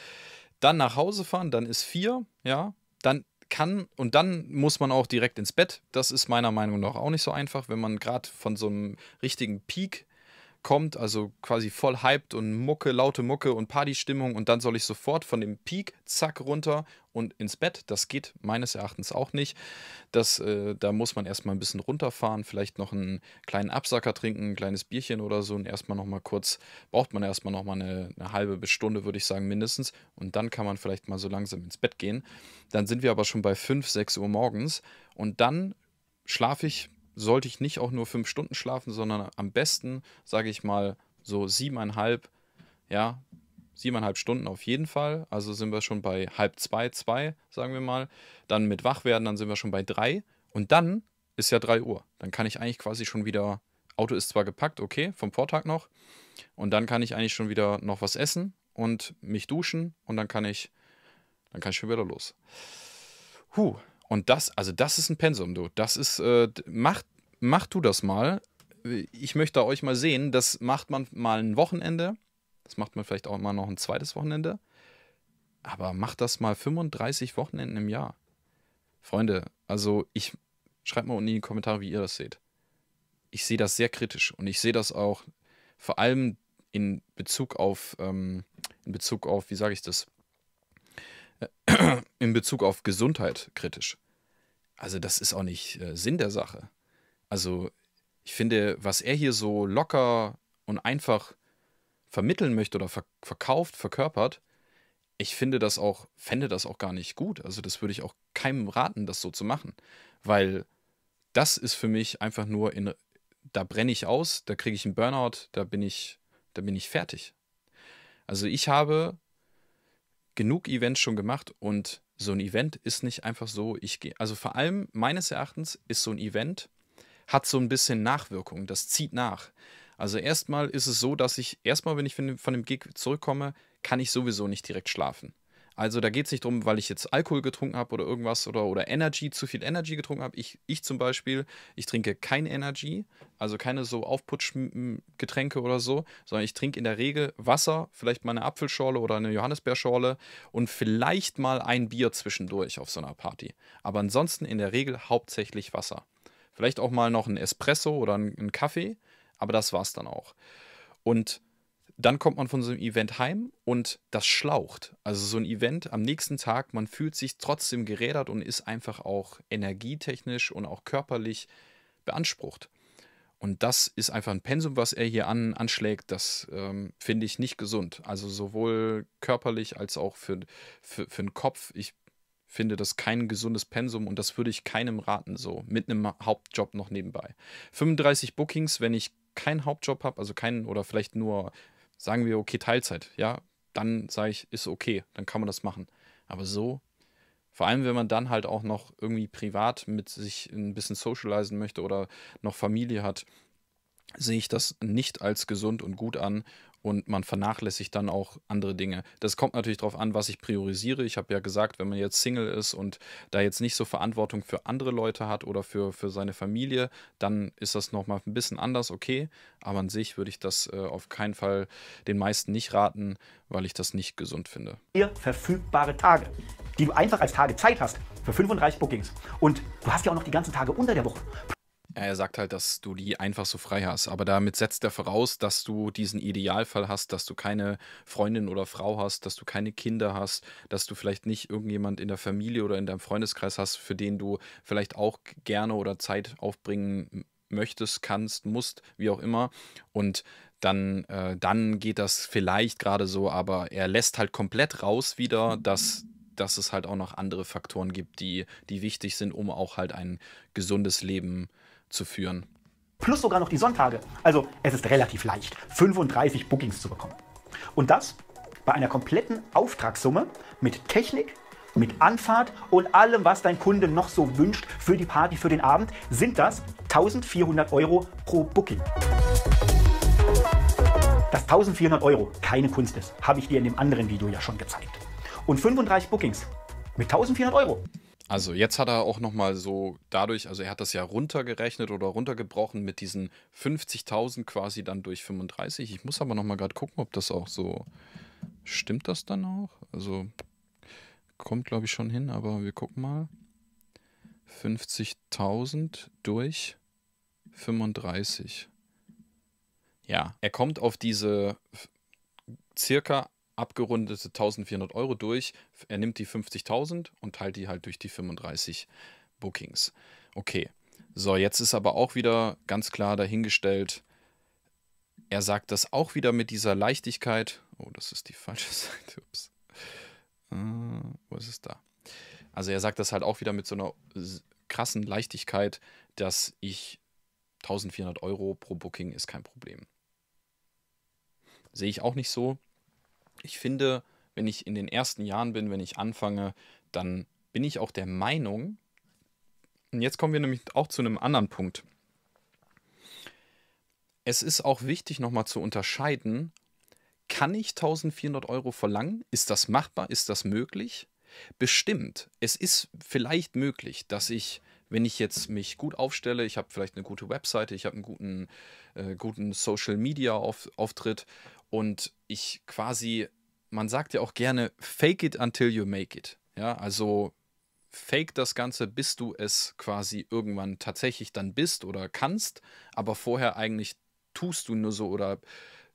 dann nach Hause fahren, dann ist vier, ja, dann kann und dann muss man auch direkt ins Bett. Das ist meiner Meinung nach auch nicht so einfach, wenn man gerade von so einem richtigen Peak kommt, also quasi voll hyped und Mucke, laute Mucke und Partystimmung und dann soll ich sofort von dem Peak zack runter und ins Bett. Das geht meines Erachtens auch nicht. Das, äh, da muss man erstmal ein bisschen runterfahren, vielleicht noch einen kleinen Absacker trinken, ein kleines Bierchen oder so und erstmal nochmal kurz, braucht man erstmal nochmal eine, eine halbe bis Stunde, würde ich sagen, mindestens. Und dann kann man vielleicht mal so langsam ins Bett gehen. Dann sind wir aber schon bei 5, 6 Uhr morgens und dann schlafe ich sollte ich nicht auch nur fünf Stunden schlafen, sondern am besten, sage ich mal, so siebeneinhalb, ja, siebeneinhalb Stunden auf jeden Fall. Also sind wir schon bei halb zwei, zwei, sagen wir mal. Dann mit Wachwerden, dann sind wir schon bei drei. Und dann ist ja drei Uhr. Dann kann ich eigentlich quasi schon wieder. Auto ist zwar gepackt, okay, vom Vortag noch. Und dann kann ich eigentlich schon wieder noch was essen und mich duschen und dann kann ich, dann kann ich schon wieder los. Huh, und das, also das ist ein Pensum, du. Das ist, äh, mach, mach du das mal. Ich möchte euch mal sehen, das macht man mal ein Wochenende. Das macht man vielleicht auch mal noch ein zweites Wochenende. Aber mach das mal 35 Wochenenden im Jahr. Freunde, also ich schreibt mal unten in die Kommentare, wie ihr das seht. Ich sehe das sehr kritisch und ich sehe das auch vor allem in Bezug auf, ähm, in Bezug auf, wie sage ich das, in Bezug auf Gesundheit kritisch. Also das ist auch nicht äh, Sinn der Sache. Also ich finde, was er hier so locker und einfach vermitteln möchte oder ver verkauft, verkörpert, ich finde das auch, fände das auch gar nicht gut. Also das würde ich auch keinem raten, das so zu machen, weil das ist für mich einfach nur in, da brenne ich aus, da kriege ich einen Burnout, da bin ich, da bin ich fertig. Also ich habe genug Events schon gemacht und so ein Event ist nicht einfach so, ich gehe. Also vor allem meines Erachtens ist so ein Event, hat so ein bisschen Nachwirkung, das zieht nach. Also erstmal ist es so, dass ich erstmal, wenn ich von dem, Gig zurückkomme, kann ich sowieso nicht direkt schlafen. Also da geht es nicht darum, weil ich jetzt Alkohol getrunken habe oder irgendwas oder, oder Energy, zu viel Energy getrunken habe. Ich, ich zum Beispiel, ich trinke kein Energy, also keine so Aufputschgetränke oder so, sondern ich trinke in der Regel Wasser, vielleicht mal eine Apfelschorle oder eine Johannisbeerschorle und vielleicht mal ein Bier zwischendurch auf so einer Party. Aber ansonsten in der Regel hauptsächlich Wasser. Vielleicht auch mal noch ein Espresso oder einen Kaffee, aber das war es dann auch. Und dann kommt man von so einem Event heim und das schlaucht. Also so ein Event am nächsten Tag, man fühlt sich trotzdem gerädert und ist einfach auch energietechnisch und auch körperlich beansprucht. Und das ist einfach ein Pensum, was er hier an, anschlägt, das ähm, finde ich nicht gesund. Also sowohl körperlich als auch für, für, für den Kopf. Ich finde das kein gesundes Pensum und das würde ich keinem raten, so mit einem Hauptjob noch nebenbei. 35 Bookings, wenn ich keinen Hauptjob habe, also keinen oder vielleicht nur Sagen wir, okay, Teilzeit, ja, dann sage ich, ist okay, dann kann man das machen. Aber so, vor allem wenn man dann halt auch noch irgendwie privat mit sich ein bisschen socialisen möchte oder noch Familie hat, sehe ich das nicht als gesund und gut an und man vernachlässigt dann auch andere Dinge. Das kommt natürlich darauf an, was ich priorisiere. Ich habe ja gesagt, wenn man jetzt Single ist und da jetzt nicht so Verantwortung für andere Leute hat oder für, für seine Familie, dann ist das nochmal ein bisschen anders, okay. Aber an sich würde ich das äh, auf keinen Fall den meisten nicht raten, weil ich das nicht gesund finde. Vier verfügbare Tage, die du einfach als Tage Zeit hast. Für 35 Bookings. Und du hast ja auch noch die ganzen Tage unter der Woche. Er sagt halt, dass du die einfach so frei hast. Aber damit setzt er voraus, dass du diesen Idealfall hast, dass du keine Freundin oder Frau hast, dass du keine Kinder hast, dass du vielleicht nicht irgendjemand in der Familie oder in deinem Freundeskreis hast, für den du vielleicht auch gerne oder Zeit aufbringen möchtest, kannst, musst, wie auch immer. Und dann, äh, dann geht das vielleicht gerade so, aber er lässt halt komplett raus wieder, dass dass es halt auch noch andere Faktoren gibt, die, die wichtig sind, um auch halt ein gesundes Leben äh, zu führen. Plus sogar noch die Sonntage. Also es ist relativ leicht, 35 Bookings zu bekommen. Und das bei einer kompletten Auftragssumme mit Technik, mit Anfahrt und allem, was dein Kunde noch so wünscht für die Party, für den Abend, sind das 1400 Euro pro Booking. Dass 1400 Euro keine Kunst ist, habe ich dir in dem anderen Video ja schon gezeigt. Und 35 Bookings mit 1400 Euro also jetzt hat er auch nochmal so dadurch, also er hat das ja runtergerechnet oder runtergebrochen mit diesen 50.000 quasi dann durch 35. Ich muss aber nochmal gerade gucken, ob das auch so, stimmt das dann auch? Also kommt glaube ich schon hin, aber wir gucken mal. 50.000 durch 35. Ja, er kommt auf diese circa abgerundete 1400 Euro durch. Er nimmt die 50.000 und teilt die halt durch die 35 Bookings. Okay. So, jetzt ist aber auch wieder ganz klar dahingestellt, er sagt das auch wieder mit dieser Leichtigkeit. Oh, das ist die falsche Seite. Ups. Äh, wo ist es da? Also er sagt das halt auch wieder mit so einer krassen Leichtigkeit, dass ich 1400 Euro pro Booking ist kein Problem. Sehe ich auch nicht so ich finde, wenn ich in den ersten Jahren bin, wenn ich anfange, dann bin ich auch der Meinung, und jetzt kommen wir nämlich auch zu einem anderen Punkt. Es ist auch wichtig, nochmal zu unterscheiden, kann ich 1400 Euro verlangen? Ist das machbar? Ist das möglich? Bestimmt. Es ist vielleicht möglich, dass ich, wenn ich jetzt mich gut aufstelle, ich habe vielleicht eine gute Webseite, ich habe einen guten, äh, guten Social Media Auftritt und ich quasi, man sagt ja auch gerne, fake it until you make it. Ja, also fake das Ganze, bis du es quasi irgendwann tatsächlich dann bist oder kannst, aber vorher eigentlich tust du nur so oder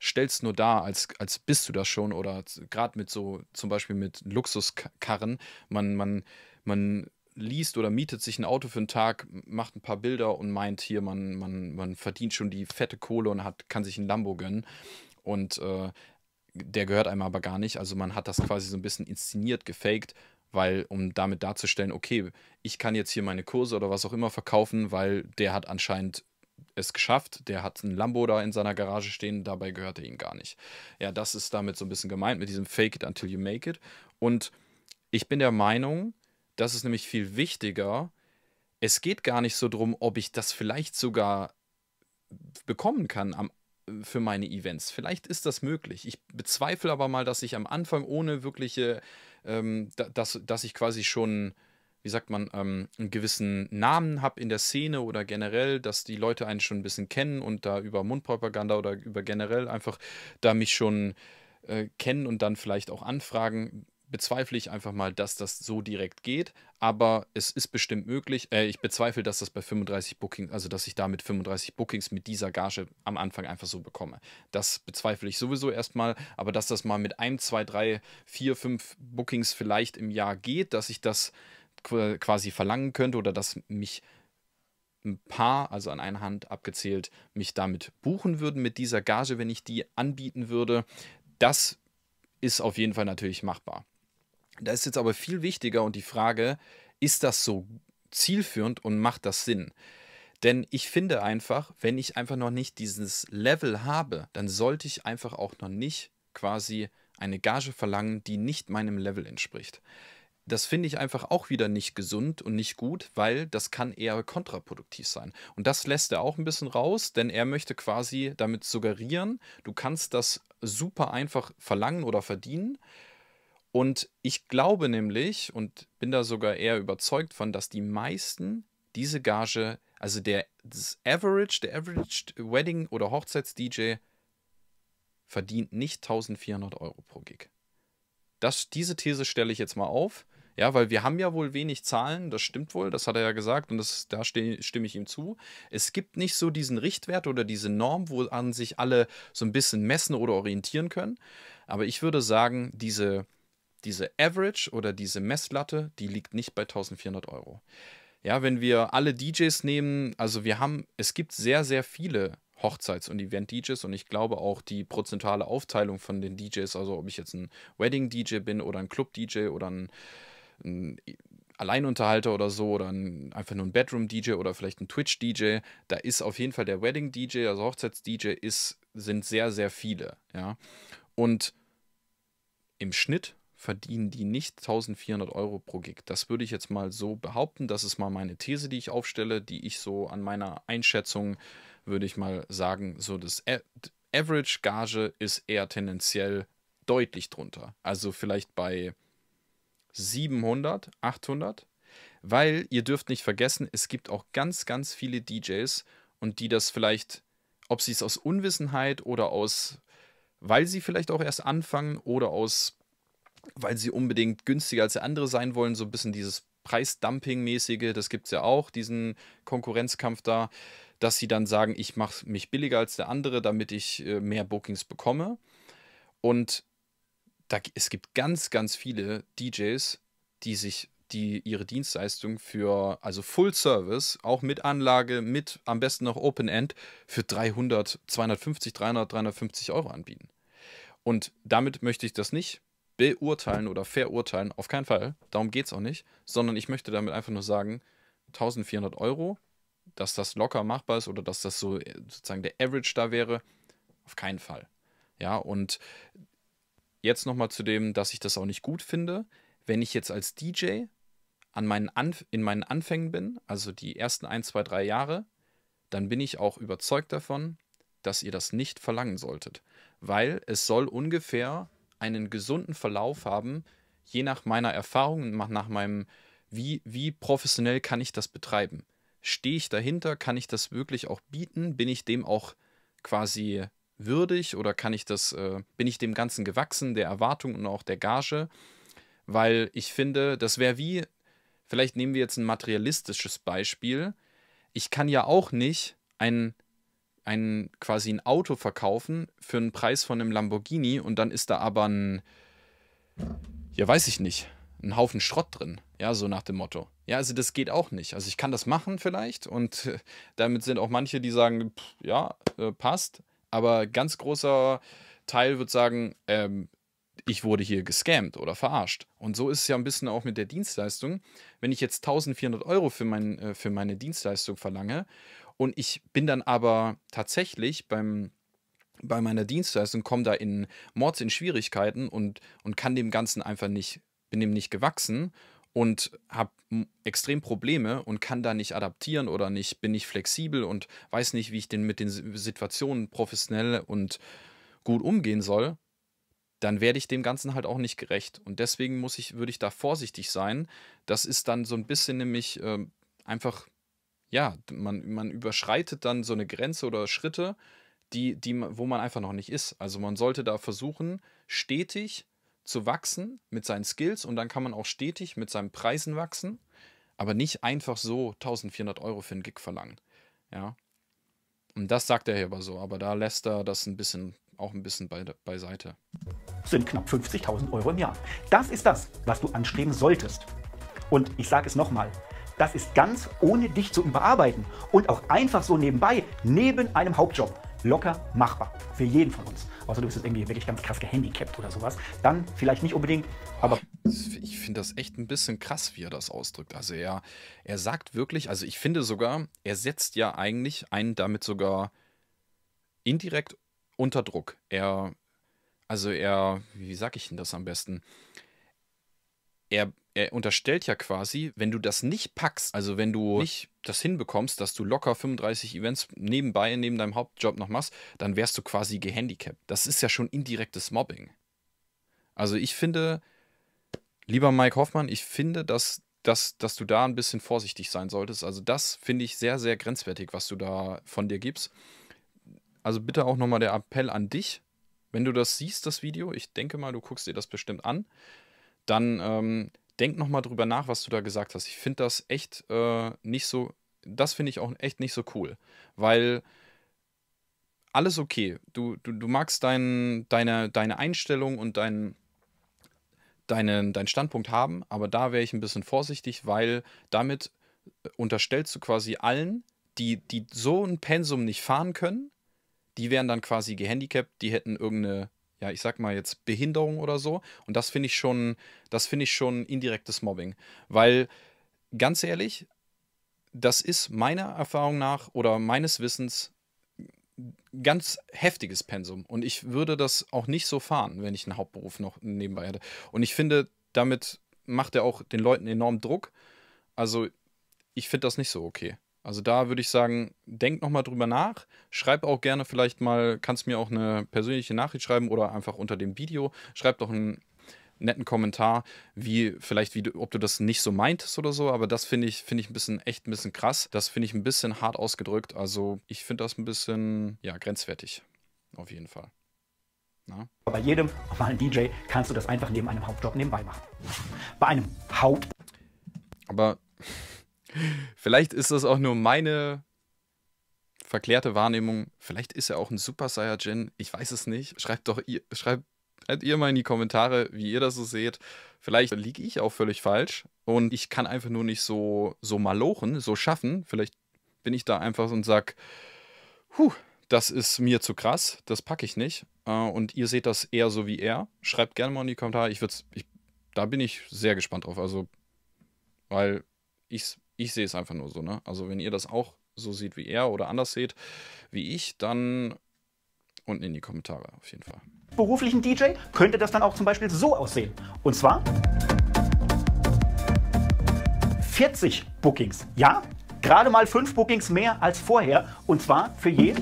stellst nur da, als, als bist du das schon oder gerade mit so, zum Beispiel mit Luxuskarren, man, man, man liest oder mietet sich ein Auto für einen Tag, macht ein paar Bilder und meint hier, man, man, man verdient schon die fette Kohle und hat, kann sich ein Lambo gönnen. Und äh, der gehört einem aber gar nicht. Also man hat das quasi so ein bisschen inszeniert, gefaked, weil um damit darzustellen, okay, ich kann jetzt hier meine Kurse oder was auch immer verkaufen, weil der hat anscheinend es geschafft, der hat ein Lambo da in seiner Garage stehen, dabei gehört er ihm gar nicht. Ja, das ist damit so ein bisschen gemeint, mit diesem Fake it until you make it. Und ich bin der Meinung, das ist nämlich viel wichtiger, es geht gar nicht so drum, ob ich das vielleicht sogar bekommen kann am für meine Events. Vielleicht ist das möglich. Ich bezweifle aber mal, dass ich am Anfang ohne wirkliche, ähm, dass, dass ich quasi schon, wie sagt man, ähm, einen gewissen Namen habe in der Szene oder generell, dass die Leute einen schon ein bisschen kennen und da über Mundpropaganda oder über generell einfach da mich schon äh, kennen und dann vielleicht auch anfragen bezweifle ich einfach mal, dass das so direkt geht, aber es ist bestimmt möglich. Äh, ich bezweifle, dass das bei 35 Bookings, also dass ich damit 35 Bookings mit dieser Gage am Anfang einfach so bekomme. Das bezweifle ich sowieso erstmal, aber dass das mal mit 1, 2, 3, 4, 5 Bookings vielleicht im Jahr geht, dass ich das quasi verlangen könnte oder dass mich ein paar, also an einer Hand abgezählt, mich damit buchen würden mit dieser Gage, wenn ich die anbieten würde. Das ist auf jeden Fall natürlich machbar. Da ist jetzt aber viel wichtiger und die Frage, ist das so zielführend und macht das Sinn? Denn ich finde einfach, wenn ich einfach noch nicht dieses Level habe, dann sollte ich einfach auch noch nicht quasi eine Gage verlangen, die nicht meinem Level entspricht. Das finde ich einfach auch wieder nicht gesund und nicht gut, weil das kann eher kontraproduktiv sein. Und das lässt er auch ein bisschen raus, denn er möchte quasi damit suggerieren, du kannst das super einfach verlangen oder verdienen, und ich glaube nämlich und bin da sogar eher überzeugt von, dass die meisten diese Gage, also der das Average, der Average Wedding oder Hochzeits-DJ verdient nicht 1400 Euro pro Gig. Das, diese These stelle ich jetzt mal auf. Ja, weil wir haben ja wohl wenig Zahlen, das stimmt wohl, das hat er ja gesagt und das, da ste, stimme ich ihm zu. Es gibt nicht so diesen Richtwert oder diese Norm, woran sich alle so ein bisschen messen oder orientieren können. Aber ich würde sagen, diese diese Average oder diese Messlatte, die liegt nicht bei 1400 Euro. Ja, wenn wir alle DJs nehmen, also wir haben, es gibt sehr, sehr viele Hochzeits- und Event-DJs und ich glaube auch die prozentuale Aufteilung von den DJs, also ob ich jetzt ein Wedding-DJ bin oder ein Club-DJ oder ein, ein, Alleinunterhalter oder so oder ein, einfach nur ein Bedroom-DJ oder vielleicht ein Twitch-DJ, da ist auf jeden Fall der Wedding-DJ, also Hochzeits-DJ sind sehr, sehr viele, ja. Und im Schnitt verdienen die nicht 1400 Euro pro Gig. Das würde ich jetzt mal so behaupten. Das ist mal meine These, die ich aufstelle, die ich so an meiner Einschätzung, würde ich mal sagen, so das Average Gage ist eher tendenziell deutlich drunter. Also vielleicht bei 700, 800. Weil ihr dürft nicht vergessen, es gibt auch ganz, ganz viele DJs und die das vielleicht, ob sie es aus Unwissenheit oder aus, weil sie vielleicht auch erst anfangen oder aus weil sie unbedingt günstiger als der andere sein wollen, so ein bisschen dieses Preisdumping-mäßige, das gibt es ja auch, diesen Konkurrenzkampf da, dass sie dann sagen, ich mache mich billiger als der andere, damit ich äh, mehr Bookings bekomme. Und da, es gibt ganz, ganz viele DJs, die sich die ihre Dienstleistung für, also Full Service, auch mit Anlage, mit am besten noch Open End, für 300, 250, 300, 350 Euro anbieten. Und damit möchte ich das nicht beurteilen oder verurteilen, auf keinen Fall, darum geht es auch nicht, sondern ich möchte damit einfach nur sagen, 1400 Euro, dass das locker machbar ist oder dass das so äh, sozusagen der Average da wäre, auf keinen Fall. Ja, und jetzt nochmal zu dem, dass ich das auch nicht gut finde, wenn ich jetzt als DJ an meinen Anf in meinen Anfängen bin, also die ersten ein, zwei, drei Jahre, dann bin ich auch überzeugt davon, dass ihr das nicht verlangen solltet, weil es soll ungefähr einen gesunden Verlauf haben, je nach meiner Erfahrung und nach meinem, wie, wie professionell kann ich das betreiben? Stehe ich dahinter? Kann ich das wirklich auch bieten? Bin ich dem auch quasi würdig oder kann ich das, äh, bin ich dem Ganzen gewachsen, der Erwartung und auch der Gage? Weil ich finde, das wäre wie, vielleicht nehmen wir jetzt ein materialistisches Beispiel. Ich kann ja auch nicht ein ein quasi ein Auto verkaufen für einen Preis von einem Lamborghini und dann ist da aber ein, ja weiß ich nicht, ein Haufen Schrott drin. Ja, so nach dem Motto. Ja, also das geht auch nicht. Also ich kann das machen vielleicht und damit sind auch manche, die sagen, pff, ja, äh, passt. Aber ganz großer Teil wird sagen, ähm, ich wurde hier gescammt oder verarscht. Und so ist es ja ein bisschen auch mit der Dienstleistung. Wenn ich jetzt 1400 Euro für, mein, äh, für meine Dienstleistung verlange und ich bin dann aber tatsächlich beim, bei meiner Dienstleistung, komme da in Mords in Schwierigkeiten und, und kann dem Ganzen einfach nicht, bin dem nicht gewachsen und habe extrem Probleme und kann da nicht adaptieren oder nicht, bin nicht flexibel und weiß nicht, wie ich denn mit den Situationen professionell und gut umgehen soll, dann werde ich dem Ganzen halt auch nicht gerecht. Und deswegen muss ich, würde ich da vorsichtig sein. Das ist dann so ein bisschen nämlich äh, einfach ja, man, man überschreitet dann so eine Grenze oder Schritte, die, die, wo man einfach noch nicht ist. Also man sollte da versuchen, stetig zu wachsen mit seinen Skills und dann kann man auch stetig mit seinen Preisen wachsen, aber nicht einfach so 1400 Euro für einen Gig verlangen. Ja. Und das sagt er hier aber so, aber da lässt er das ein bisschen, auch ein bisschen bei, beiseite. Sind knapp 50.000 Euro im Jahr. Das ist das, was du anstreben solltest. Und ich sage es nochmal, das ist ganz ohne dich zu überarbeiten und auch einfach so nebenbei, neben einem Hauptjob. Locker machbar. Für jeden von uns. Außer du bist jetzt irgendwie wirklich ganz krass gehandicapt oder sowas. Dann vielleicht nicht unbedingt, aber. Ich finde das echt ein bisschen krass, wie er das ausdrückt. Also er, er sagt wirklich, also ich finde sogar, er setzt ja eigentlich einen damit sogar indirekt unter Druck. Er, also er, wie sage ich denn das am besten? Er er unterstellt ja quasi, wenn du das nicht packst, also wenn du nicht das hinbekommst, dass du locker 35 Events nebenbei, neben deinem Hauptjob noch machst, dann wärst du quasi gehandicapt. Das ist ja schon indirektes Mobbing. Also ich finde, lieber Mike Hoffmann, ich finde, dass, dass, dass du da ein bisschen vorsichtig sein solltest. Also das finde ich sehr, sehr grenzwertig, was du da von dir gibst. Also bitte auch nochmal der Appell an dich, wenn du das siehst, das Video, ich denke mal, du guckst dir das bestimmt an, dann ähm, denk nochmal drüber nach, was du da gesagt hast. Ich finde das echt äh, nicht so, das finde ich auch echt nicht so cool, weil alles okay. Du, du, du magst dein, deine, deine Einstellung und dein, deinen, deinen Standpunkt haben, aber da wäre ich ein bisschen vorsichtig, weil damit äh, unterstellst du quasi allen, die, die so ein Pensum nicht fahren können, die wären dann quasi gehandicapt, die hätten irgendeine ja, ich sag mal jetzt Behinderung oder so. Und das finde ich schon, das finde ich schon indirektes Mobbing. Weil, ganz ehrlich, das ist meiner Erfahrung nach oder meines Wissens ganz heftiges Pensum. Und ich würde das auch nicht so fahren, wenn ich einen Hauptberuf noch nebenbei hätte. Und ich finde, damit macht er auch den Leuten enorm Druck. Also, ich finde das nicht so okay. Also da würde ich sagen, denk nochmal drüber nach. Schreib auch gerne vielleicht mal, kannst mir auch eine persönliche Nachricht schreiben oder einfach unter dem Video. Schreib doch einen netten Kommentar, wie vielleicht, wie du, ob du das nicht so meintest oder so, aber das finde ich, finde ich ein bisschen, echt ein bisschen krass. Das finde ich ein bisschen hart ausgedrückt. Also ich finde das ein bisschen, ja, grenzwertig. Auf jeden Fall. Na? Bei jedem normalen DJ kannst du das einfach neben einem Hauptjob nebenbei machen. Bei einem Haupt. Aber Vielleicht ist das auch nur meine verklärte Wahrnehmung. Vielleicht ist er auch ein Super Saiyajin. Ich weiß es nicht. Schreibt doch ihr, schreibt halt ihr mal in die Kommentare, wie ihr das so seht. Vielleicht liege ich auch völlig falsch und ich kann einfach nur nicht so, so malochen, so schaffen. Vielleicht bin ich da einfach und sag, huh, das ist mir zu krass, das packe ich nicht. Äh, und ihr seht das eher so wie er. Schreibt gerne mal in die Kommentare. Ich würde ich, da bin ich sehr gespannt drauf. Also, weil ich ich sehe es einfach nur so, ne? Also wenn ihr das auch so seht wie er oder anders seht wie ich, dann unten in die Kommentare auf jeden Fall. Beruflichen DJ könnte das dann auch zum Beispiel so aussehen. Und zwar 40 Bookings. Ja, gerade mal 5 Bookings mehr als vorher. Und zwar für je,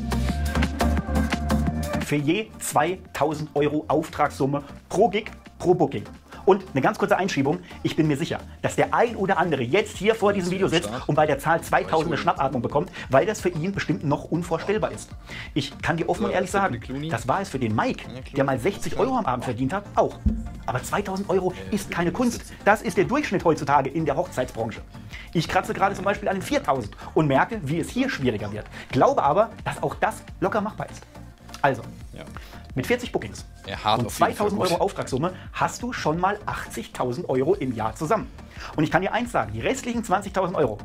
für je 2000 Euro Auftragssumme pro Gig pro Booking. Und eine ganz kurze Einschiebung. Ich bin mir sicher, dass der ein oder andere jetzt hier vor diesem Video sitzt und bei der Zahl 2000 eine Schnappatmung bekommt, weil das für ihn bestimmt noch unvorstellbar ist. Ich kann dir offen und ehrlich sagen, das war es für den Mike, der mal 60 Euro am Abend verdient hat, auch. Aber 2000 Euro ist keine Kunst. Das ist der Durchschnitt heutzutage in der Hochzeitsbranche. Ich kratze gerade zum Beispiel an den 4000 und merke, wie es hier schwieriger wird. Glaube aber, dass auch das locker machbar ist. Also, ja. Mit 40 Bookings ja, und 2000 Euro Auftragssumme hast du schon mal 80.000 Euro im Jahr zusammen. Und ich kann dir eins sagen, die restlichen 20.000 Euro,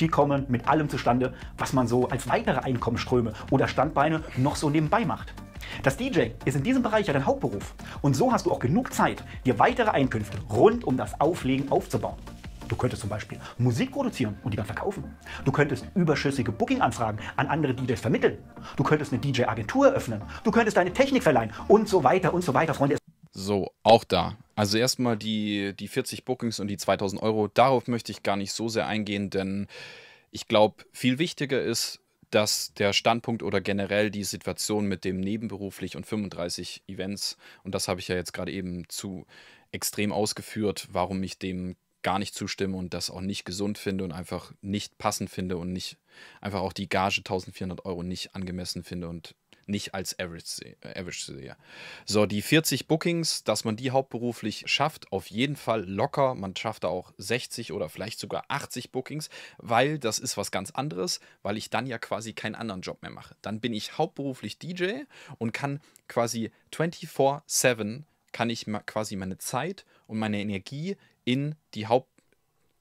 die kommen mit allem zustande, was man so als weitere Einkommensströme oder Standbeine noch so nebenbei macht. Das DJ ist in diesem Bereich ja dein Hauptberuf und so hast du auch genug Zeit, dir weitere Einkünfte rund um das Auflegen aufzubauen. Du könntest zum Beispiel Musik produzieren und die dann verkaufen. Du könntest überschüssige Booking-Anfragen an andere DJs vermitteln. Du könntest eine DJ-Agentur eröffnen. Du könntest deine Technik verleihen und so weiter und so weiter, Freunde. So, auch da. Also erstmal die, die 40 Bookings und die 2000 Euro. Darauf möchte ich gar nicht so sehr eingehen, denn ich glaube, viel wichtiger ist, dass der Standpunkt oder generell die Situation mit dem nebenberuflich und 35 Events, und das habe ich ja jetzt gerade eben zu extrem ausgeführt, warum ich dem gar nicht zustimme und das auch nicht gesund finde und einfach nicht passend finde und nicht einfach auch die Gage 1400 Euro nicht angemessen finde und nicht als Average, sehe. So, die 40 Bookings, dass man die hauptberuflich schafft, auf jeden Fall locker. Man schafft da auch 60 oder vielleicht sogar 80 Bookings, weil das ist was ganz anderes, weil ich dann ja quasi keinen anderen Job mehr mache. Dann bin ich hauptberuflich DJ und kann quasi 24-7 kann ich quasi meine Zeit und meine Energie in die Haupt,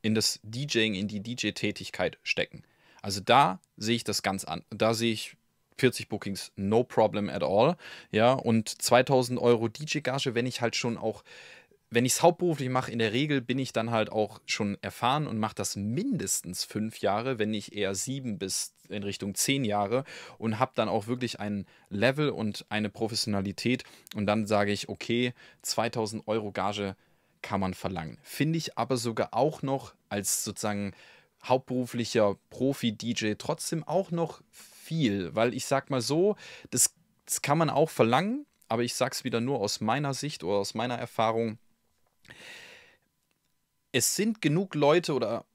in das DJing, in die DJ-Tätigkeit stecken. Also da sehe ich das ganz an. Da sehe ich 40 Bookings, no problem at all. Ja, und 2000 Euro DJ-Gage, wenn ich halt schon auch, wenn ich es hauptberuflich mache, in der Regel bin ich dann halt auch schon erfahren und mache das mindestens fünf Jahre, wenn nicht eher sieben bis in Richtung zehn Jahre und habe dann auch wirklich ein Level und eine Professionalität. Und dann sage ich, okay, 2000 Euro Gage kann man verlangen. Finde ich aber sogar auch noch als sozusagen hauptberuflicher Profi-DJ trotzdem auch noch viel, weil ich sag mal so, das, das kann man auch verlangen, aber ich sag's wieder nur aus meiner Sicht oder aus meiner Erfahrung. Es sind genug Leute oder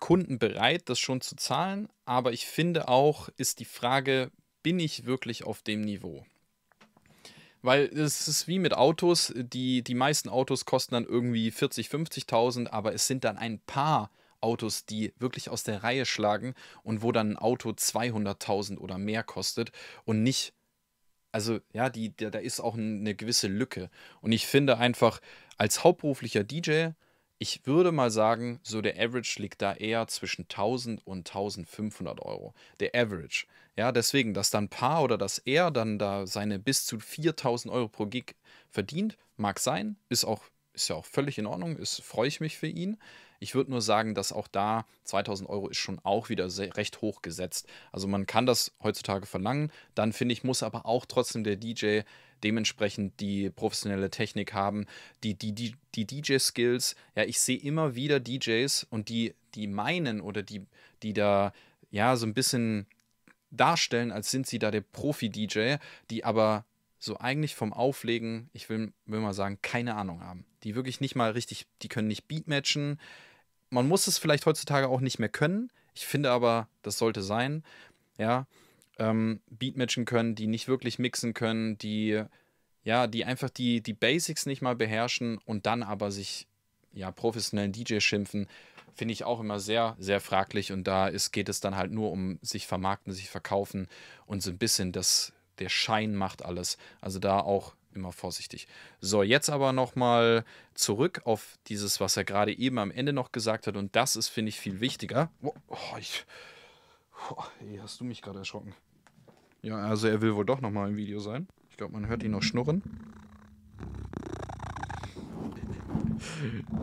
Kunden bereit, das schon zu zahlen, aber ich finde auch, ist die Frage, bin ich wirklich auf dem Niveau? Weil es ist wie mit Autos, die, die meisten Autos kosten dann irgendwie 40, 50.000, aber es sind dann ein paar Autos, die wirklich aus der Reihe schlagen und wo dann ein Auto 200.000 oder mehr kostet und nicht also ja, die, da, ist auch eine gewisse Lücke. Und ich finde einfach, als hauptberuflicher DJ ich würde mal sagen, so der Average liegt da eher zwischen 1000 und 1500 Euro. Der Average. Ja, deswegen, dass dann Paar oder dass er dann da seine bis zu 4000 Euro pro Gig verdient, mag sein, ist auch ist ja auch völlig in Ordnung, ist, freue ich mich für ihn. Ich würde nur sagen, dass auch da 2000 Euro ist schon auch wieder sehr, recht hoch gesetzt. Also man kann das heutzutage verlangen, dann finde ich, muss aber auch trotzdem der DJ dementsprechend die professionelle Technik haben, die, die, die, die DJ-Skills. Ja, ich sehe immer wieder DJs und die, die meinen oder die, die da ja so ein bisschen darstellen, als sind sie da der Profi-DJ, die aber so eigentlich vom Auflegen, ich will, will mal sagen, keine Ahnung haben. Die wirklich nicht mal richtig, die können nicht Beatmatchen. Man muss es vielleicht heutzutage auch nicht mehr können. Ich finde aber, das sollte sein. Ja, ähm, Beatmatchen können, die nicht wirklich mixen können, die ja, die einfach die, die Basics nicht mal beherrschen und dann aber sich ja professionellen DJ schimpfen, finde ich auch immer sehr, sehr fraglich. Und da ist, geht es dann halt nur um sich vermarkten, sich verkaufen und so ein bisschen das, der Schein macht alles. Also da auch immer vorsichtig. So, jetzt aber nochmal zurück auf dieses, was er gerade eben am Ende noch gesagt hat. Und das ist, finde ich, viel wichtiger. Oh, oh ich, Boah, ey, hast du mich gerade erschrocken. Ja, also er will wohl doch nochmal im Video sein. Ich glaube, man hört ihn noch schnurren.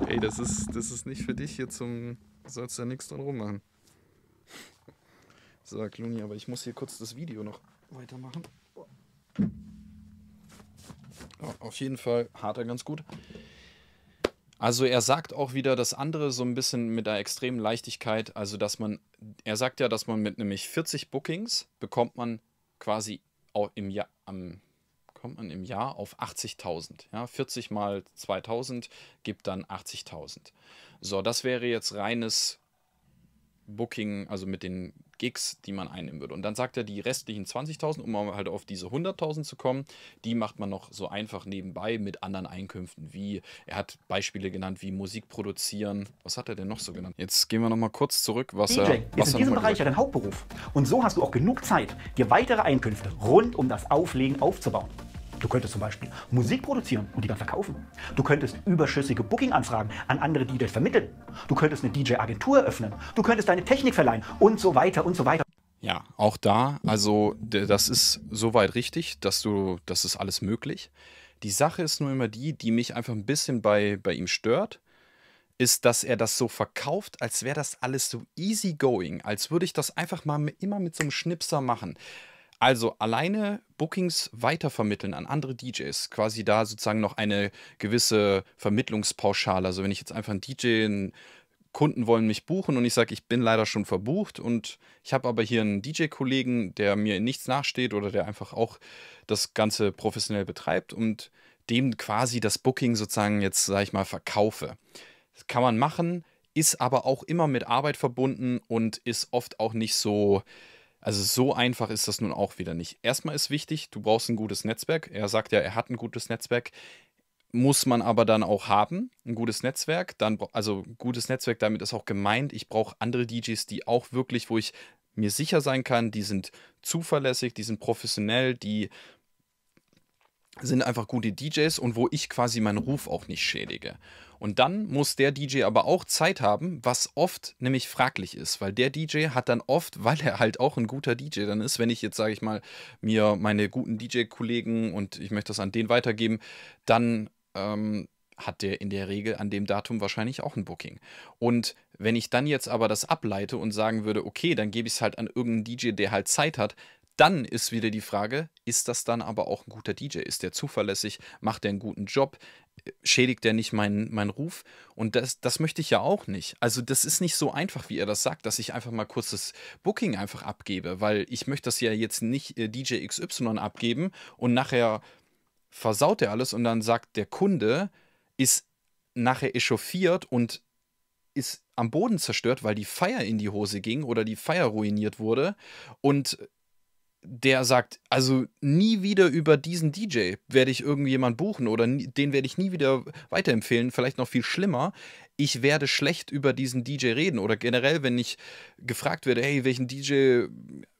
ey, das ist, das ist nicht für dich hier zum... Sollst ja nichts dran rummachen. So, Luni, aber ich muss hier kurz das Video noch weitermachen. Ja, auf jeden Fall hat er ganz gut. Also er sagt auch wieder das andere so ein bisschen mit einer extremen Leichtigkeit. Also dass man, er sagt ja, dass man mit nämlich 40 Bookings bekommt man quasi im Jahr, am, kommt man im Jahr auf 80.000. Ja, 40 mal 2.000 gibt dann 80.000. So, das wäre jetzt reines Booking, also mit den Gigs, die man einnehmen würde. Und dann sagt er, die restlichen 20.000, um halt auf diese 100.000 zu kommen, die macht man noch so einfach nebenbei mit anderen Einkünften, wie er hat Beispiele genannt, wie Musik produzieren. Was hat er denn noch so genannt? Jetzt gehen wir nochmal kurz zurück, was DJ er. Was ist in diesem Bereich ja dein Hauptberuf. Und so hast du auch genug Zeit, dir weitere Einkünfte rund um das Auflegen aufzubauen. Du könntest zum Beispiel Musik produzieren und die dann verkaufen. Du könntest überschüssige Booking-Anfragen an andere DJs vermitteln. Du könntest eine DJ-Agentur eröffnen. Du könntest deine Technik verleihen und so weiter und so weiter. Ja, auch da, also das ist soweit richtig, dass du, das ist alles möglich. Die Sache ist nur immer die, die mich einfach ein bisschen bei, bei ihm stört, ist, dass er das so verkauft, als wäre das alles so easygoing, als würde ich das einfach mal immer mit so einem Schnipser machen. Also alleine Bookings weitervermitteln an andere DJs, quasi da sozusagen noch eine gewisse Vermittlungspauschale. Also wenn ich jetzt einfach einen DJ, einen Kunden wollen mich buchen und ich sage, ich bin leider schon verbucht und ich habe aber hier einen DJ-Kollegen, der mir in nichts nachsteht oder der einfach auch das Ganze professionell betreibt und dem quasi das Booking sozusagen jetzt, sage ich mal, verkaufe. Das kann man machen, ist aber auch immer mit Arbeit verbunden und ist oft auch nicht so, also so einfach ist das nun auch wieder nicht. Erstmal ist wichtig, du brauchst ein gutes Netzwerk. Er sagt ja, er hat ein gutes Netzwerk. Muss man aber dann auch haben, ein gutes Netzwerk. Dann, also gutes Netzwerk, damit ist auch gemeint, ich brauche andere DJs, die auch wirklich, wo ich mir sicher sein kann, die sind zuverlässig, die sind professionell, die sind einfach gute DJs und wo ich quasi meinen Ruf auch nicht schädige. Und dann muss der DJ aber auch Zeit haben, was oft nämlich fraglich ist, weil der DJ hat dann oft, weil er halt auch ein guter DJ dann ist, wenn ich jetzt, sage ich mal, mir meine guten DJ-Kollegen und ich möchte das an den weitergeben, dann ähm, hat der in der Regel an dem Datum wahrscheinlich auch ein Booking. Und wenn ich dann jetzt aber das ableite und sagen würde, okay, dann gebe ich es halt an irgendeinen DJ, der halt Zeit hat, dann ist wieder die Frage, ist das dann aber auch ein guter DJ? Ist der zuverlässig? Macht der einen guten Job? Schädigt der nicht meinen, meinen Ruf? Und das, das möchte ich ja auch nicht. Also das ist nicht so einfach, wie ihr das sagt, dass ich einfach mal kurz das Booking einfach abgebe, weil ich möchte das ja jetzt nicht äh, DJ XY abgeben und nachher versaut er alles und dann sagt der Kunde, ist nachher echauffiert und ist am Boden zerstört, weil die Feier in die Hose ging oder die Feier ruiniert wurde und der sagt, also nie wieder über diesen DJ werde ich irgendjemand buchen oder nie, den werde ich nie wieder weiterempfehlen, vielleicht noch viel schlimmer, ich werde schlecht über diesen DJ reden oder generell, wenn ich gefragt werde, hey, welchen DJ,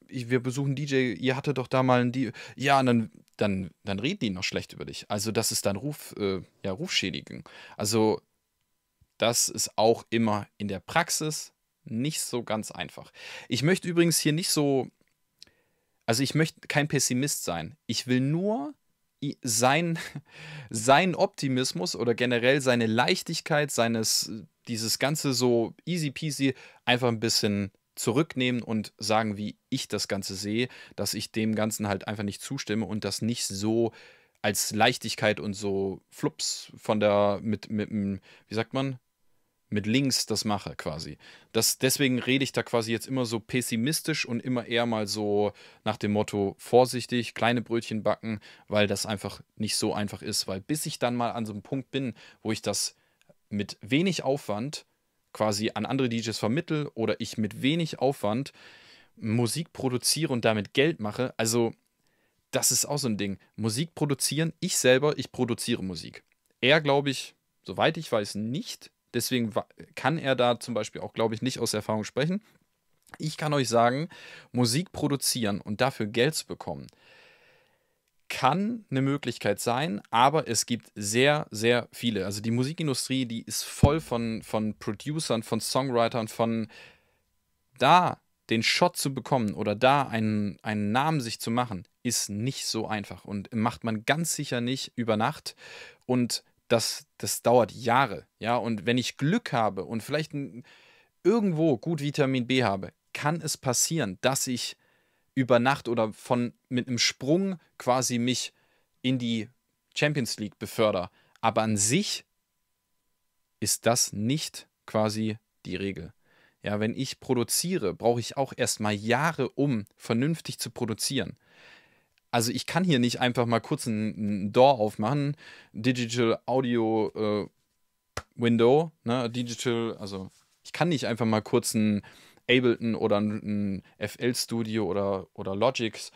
ich, wir besuchen DJ, ihr hattet doch da mal einen DJ, ja, und dann, dann, dann reden die noch schlecht über dich. Also das ist dann Ruf, äh, ja, Rufschädigen. Also das ist auch immer in der Praxis nicht so ganz einfach. Ich möchte übrigens hier nicht so also ich möchte kein Pessimist sein. Ich will nur sein, sein Optimismus oder generell seine Leichtigkeit, seines, dieses Ganze so easy peasy einfach ein bisschen zurücknehmen und sagen, wie ich das Ganze sehe, dass ich dem Ganzen halt einfach nicht zustimme und das nicht so als Leichtigkeit und so flups von der, mit, mit, wie sagt man, mit links das mache quasi. Das, deswegen rede ich da quasi jetzt immer so pessimistisch und immer eher mal so nach dem Motto vorsichtig, kleine Brötchen backen, weil das einfach nicht so einfach ist. Weil bis ich dann mal an so einem Punkt bin, wo ich das mit wenig Aufwand quasi an andere DJs vermittel oder ich mit wenig Aufwand Musik produziere und damit Geld mache, also das ist auch so ein Ding. Musik produzieren, ich selber, ich produziere Musik. Er, glaube ich, soweit ich weiß, nicht Deswegen kann er da zum Beispiel auch, glaube ich, nicht aus Erfahrung sprechen. Ich kann euch sagen, Musik produzieren und dafür Geld zu bekommen, kann eine Möglichkeit sein, aber es gibt sehr, sehr viele. Also die Musikindustrie, die ist voll von, von Producern, von Songwritern, von da den Shot zu bekommen oder da einen, einen Namen sich zu machen, ist nicht so einfach und macht man ganz sicher nicht über Nacht. Und das, das dauert Jahre. Ja, und wenn ich Glück habe und vielleicht ein, irgendwo gut Vitamin B habe, kann es passieren, dass ich über Nacht oder von mit einem Sprung quasi mich in die Champions League befördere. Aber an sich ist das nicht quasi die Regel. Ja, wenn ich produziere, brauche ich auch erstmal Jahre, um vernünftig zu produzieren also ich kann hier nicht einfach mal kurz ein, ein Door aufmachen, Digital Audio äh, Window, ne, Digital, also ich kann nicht einfach mal kurz ein Ableton oder ein, ein FL Studio oder, oder Logics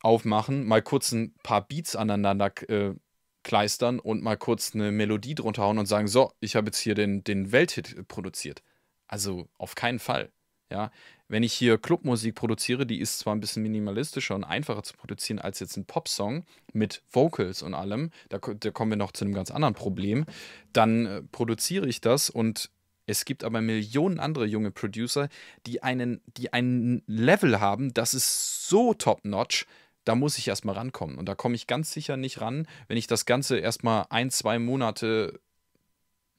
aufmachen, mal kurz ein paar Beats aneinander äh, kleistern und mal kurz eine Melodie drunter hauen und sagen, so, ich habe jetzt hier den, den Welthit produziert. Also auf keinen Fall. Ja, wenn ich hier Clubmusik produziere, die ist zwar ein bisschen minimalistischer und einfacher zu produzieren als jetzt ein Popsong mit Vocals und allem, da, da kommen wir noch zu einem ganz anderen Problem, dann äh, produziere ich das und es gibt aber Millionen andere junge Producer, die einen, die einen Level haben, das ist so top-notch, da muss ich erstmal rankommen. Und da komme ich ganz sicher nicht ran, wenn ich das Ganze erstmal ein, zwei Monate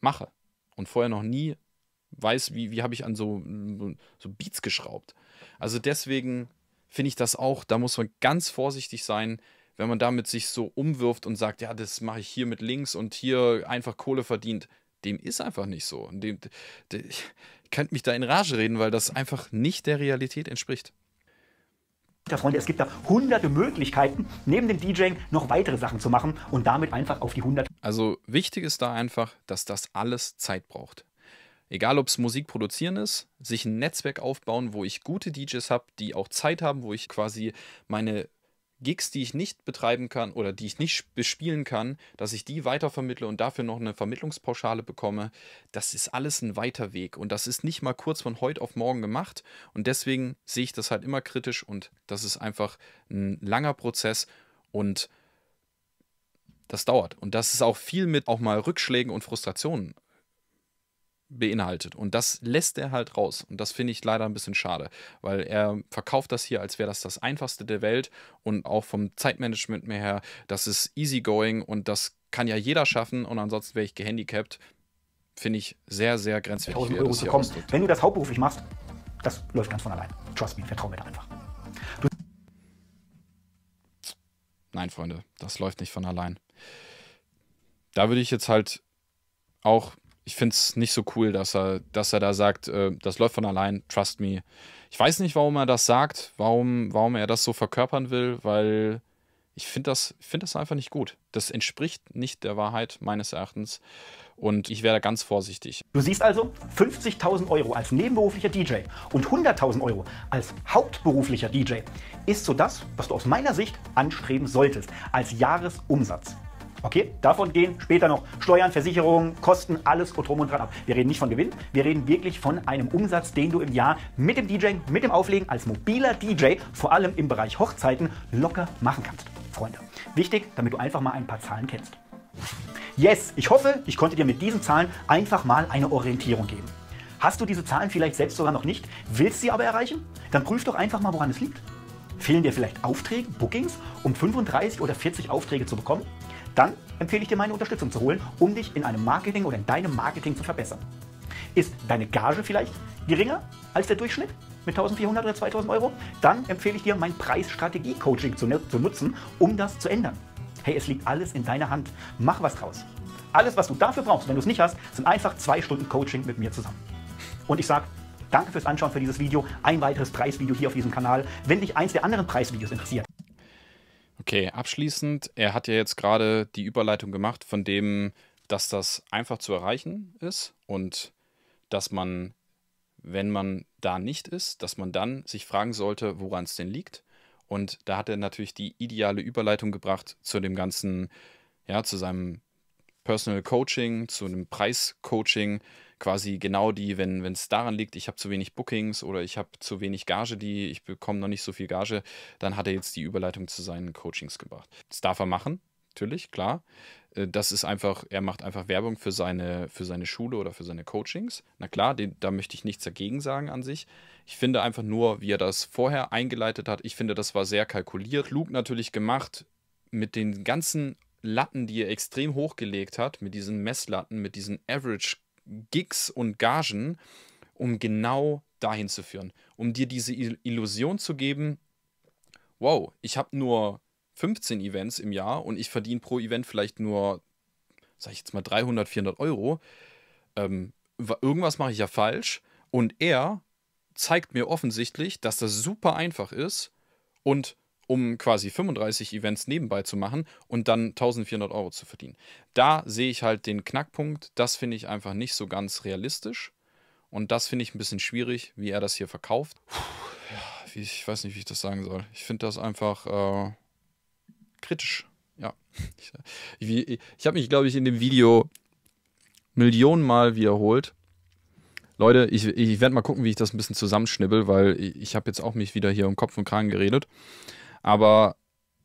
mache und vorher noch nie weiß, wie, wie habe ich an so, so Beats geschraubt. Also deswegen finde ich das auch, da muss man ganz vorsichtig sein, wenn man damit sich so umwirft und sagt, ja, das mache ich hier mit links und hier einfach Kohle verdient. Dem ist einfach nicht so. Dem, dem, ich könnte mich da in Rage reden, weil das einfach nicht der Realität entspricht. Ja, Freunde, es gibt da hunderte Möglichkeiten, neben dem DJing noch weitere Sachen zu machen und damit einfach auf die 100. Also wichtig ist da einfach, dass das alles Zeit braucht. Egal, ob es Musik produzieren ist, sich ein Netzwerk aufbauen, wo ich gute DJs habe, die auch Zeit haben, wo ich quasi meine Gigs, die ich nicht betreiben kann oder die ich nicht bespielen kann, dass ich die weitervermittle und dafür noch eine Vermittlungspauschale bekomme, das ist alles ein weiter Weg und das ist nicht mal kurz von heute auf morgen gemacht und deswegen sehe ich das halt immer kritisch und das ist einfach ein langer Prozess und das dauert und das ist auch viel mit auch mal Rückschlägen und Frustrationen beinhaltet. Und das lässt er halt raus. Und das finde ich leider ein bisschen schade, weil er verkauft das hier, als wäre das das Einfachste der Welt und auch vom Zeitmanagement mehr her, das ist easygoing und das kann ja jeder schaffen und ansonsten wäre ich gehandicapt. Finde ich sehr, sehr grenzwertig. Euro zu kommen. Wenn du das hauptberuflich machst, das läuft ganz von allein. Trust me, vertrau mir da einfach. Du Nein, Freunde, das läuft nicht von allein. Da würde ich jetzt halt auch ich finde es nicht so cool, dass er, dass er da sagt, äh, das läuft von allein, trust me. Ich weiß nicht, warum er das sagt, warum, warum er das so verkörpern will, weil ich finde das, find das einfach nicht gut. Das entspricht nicht der Wahrheit meines Erachtens und ich werde ganz vorsichtig. Du siehst also 50.000 Euro als nebenberuflicher DJ und 100.000 Euro als hauptberuflicher DJ ist so das, was du aus meiner Sicht anstreben solltest als Jahresumsatz. Okay, davon gehen später noch Steuern, Versicherungen, Kosten, alles und drum und dran ab. Wir reden nicht von Gewinn, wir reden wirklich von einem Umsatz, den du im Jahr mit dem DJing, mit dem Auflegen als mobiler DJ, vor allem im Bereich Hochzeiten, locker machen kannst. Freunde, wichtig, damit du einfach mal ein paar Zahlen kennst. Yes, ich hoffe, ich konnte dir mit diesen Zahlen einfach mal eine Orientierung geben. Hast du diese Zahlen vielleicht selbst sogar noch nicht, willst sie aber erreichen? Dann prüf doch einfach mal, woran es liegt. Fehlen dir vielleicht Aufträge, Bookings, um 35 oder 40 Aufträge zu bekommen? dann empfehle ich dir meine Unterstützung zu holen, um dich in einem Marketing oder in deinem Marketing zu verbessern. Ist deine Gage vielleicht geringer als der Durchschnitt mit 1400 oder 2000 Euro? Dann empfehle ich dir, mein Preisstrategie-Coaching zu, ne-, zu nutzen, um das zu ändern. Hey, es liegt alles in deiner Hand. Mach was draus. Alles, was du dafür brauchst, wenn du es nicht hast, sind einfach zwei Stunden Coaching mit mir zusammen. Und ich sage, danke fürs Anschauen für dieses Video. Ein weiteres Preisvideo hier auf diesem Kanal. Wenn dich eins der anderen Preisvideos interessiert, Okay, abschließend, er hat ja jetzt gerade die Überleitung gemacht von dem, dass das einfach zu erreichen ist und dass man, wenn man da nicht ist, dass man dann sich fragen sollte, woran es denn liegt. Und da hat er natürlich die ideale Überleitung gebracht zu dem ganzen, ja, zu seinem Personal Coaching, zu einem Preis-Coaching, quasi genau die, wenn es daran liegt, ich habe zu wenig Bookings oder ich habe zu wenig Gage, die ich bekomme noch nicht so viel Gage, dann hat er jetzt die Überleitung zu seinen Coachings gebracht. Das darf er machen, natürlich, klar. Äh, das ist einfach, er macht einfach Werbung für seine, für seine Schule oder für seine Coachings. Na klar, den, da möchte ich nichts dagegen sagen an sich. Ich finde einfach nur, wie er das vorher eingeleitet hat, ich finde, das war sehr kalkuliert, klug natürlich gemacht, mit den ganzen Latten, die er extrem hochgelegt hat, mit diesen Messlatten, mit diesen Average Gigs und Gagen, um genau dahin zu führen, um dir diese Illusion zu geben, wow, ich habe nur 15 Events im Jahr und ich verdiene pro Event vielleicht nur, sag ich jetzt mal, 300, 400 Euro. Ähm, irgendwas mache ich ja falsch. Und er zeigt mir offensichtlich, dass das super einfach ist und um quasi 35 Events nebenbei zu machen und dann 1400 Euro zu verdienen. Da sehe ich halt den Knackpunkt. Das finde ich einfach nicht so ganz realistisch. Und das finde ich ein bisschen schwierig, wie er das hier verkauft. Puh, ja, ich weiß nicht, wie ich das sagen soll. Ich finde das einfach äh, kritisch. Ja. Ich, ich, ich habe mich, glaube ich, in dem Video Millionenmal wiederholt. Leute, ich, ich werde mal gucken, wie ich das ein bisschen zusammenschnibbel, weil ich, ich habe jetzt auch mich wieder hier um Kopf und Kragen geredet. Aber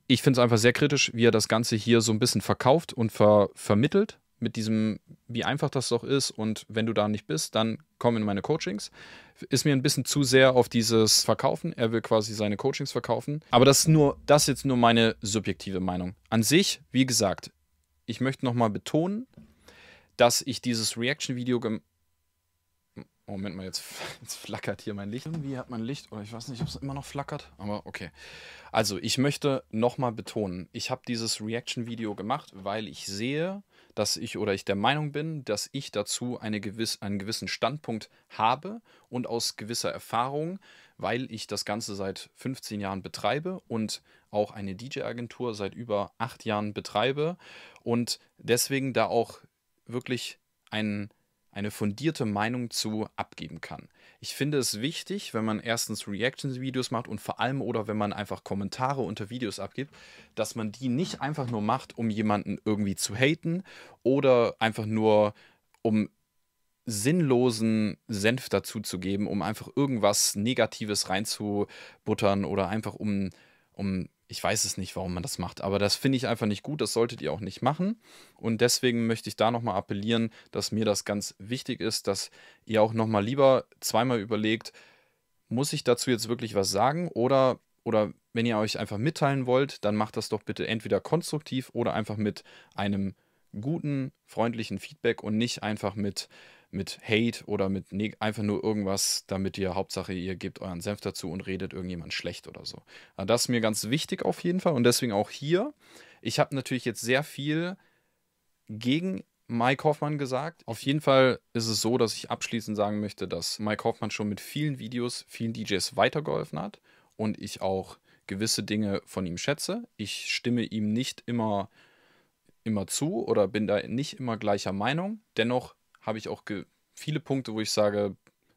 ich finde es einfach sehr kritisch, wie er das Ganze hier so ein bisschen verkauft und ver vermittelt mit diesem, wie einfach das doch ist und wenn du da nicht bist, dann komm in meine Coachings. Ist mir ein bisschen zu sehr auf dieses Verkaufen. Er will quasi seine Coachings verkaufen. Aber das ist nur, das ist jetzt nur meine subjektive Meinung. An sich, wie gesagt, ich möchte nochmal betonen, dass ich dieses Reaction-Video Oh, Moment mal, jetzt, jetzt, flackert hier mein Licht. Irgendwie hat mein Licht, oder ich weiß nicht, ob es immer noch flackert, aber okay. Also, ich möchte nochmal betonen, ich habe dieses Reaction-Video gemacht, weil ich sehe, dass ich oder ich der Meinung bin, dass ich dazu eine gewiss, einen gewissen Standpunkt habe und aus gewisser Erfahrung, weil ich das Ganze seit 15 Jahren betreibe und auch eine DJ-Agentur seit über acht Jahren betreibe und deswegen da auch wirklich einen eine fundierte Meinung zu abgeben kann. Ich finde es wichtig, wenn man erstens reactions videos macht und vor allem oder wenn man einfach Kommentare unter Videos abgibt, dass man die nicht einfach nur macht, um jemanden irgendwie zu haten oder einfach nur um sinnlosen Senf dazuzugeben, um einfach irgendwas Negatives reinzubuttern oder einfach um, um ich weiß es nicht, warum man das macht, aber das finde ich einfach nicht gut, das solltet ihr auch nicht machen. Und deswegen möchte ich da nochmal appellieren, dass mir das ganz wichtig ist, dass ihr auch nochmal lieber zweimal überlegt, muss ich dazu jetzt wirklich was sagen oder, oder wenn ihr euch einfach mitteilen wollt, dann macht das doch bitte entweder konstruktiv oder einfach mit einem guten, freundlichen Feedback und nicht einfach mit, mit Hate oder mit ne einfach nur irgendwas, damit ihr Hauptsache, ihr gebt euren Senf dazu und redet irgendjemand schlecht oder so. Aber ah, das ist mir ganz wichtig auf jeden Fall und deswegen auch hier. Ich habe natürlich jetzt sehr viel gegen Mike Hoffmann gesagt. Auf jeden Fall ist es so, dass ich abschließend sagen möchte, dass Mike Hoffmann schon mit vielen Videos, vielen DJs weitergeholfen hat und ich auch gewisse Dinge von ihm schätze. Ich stimme ihm nicht immer, immer zu oder bin da nicht immer gleicher Meinung. Dennoch habe ich auch viele Punkte, wo ich sage,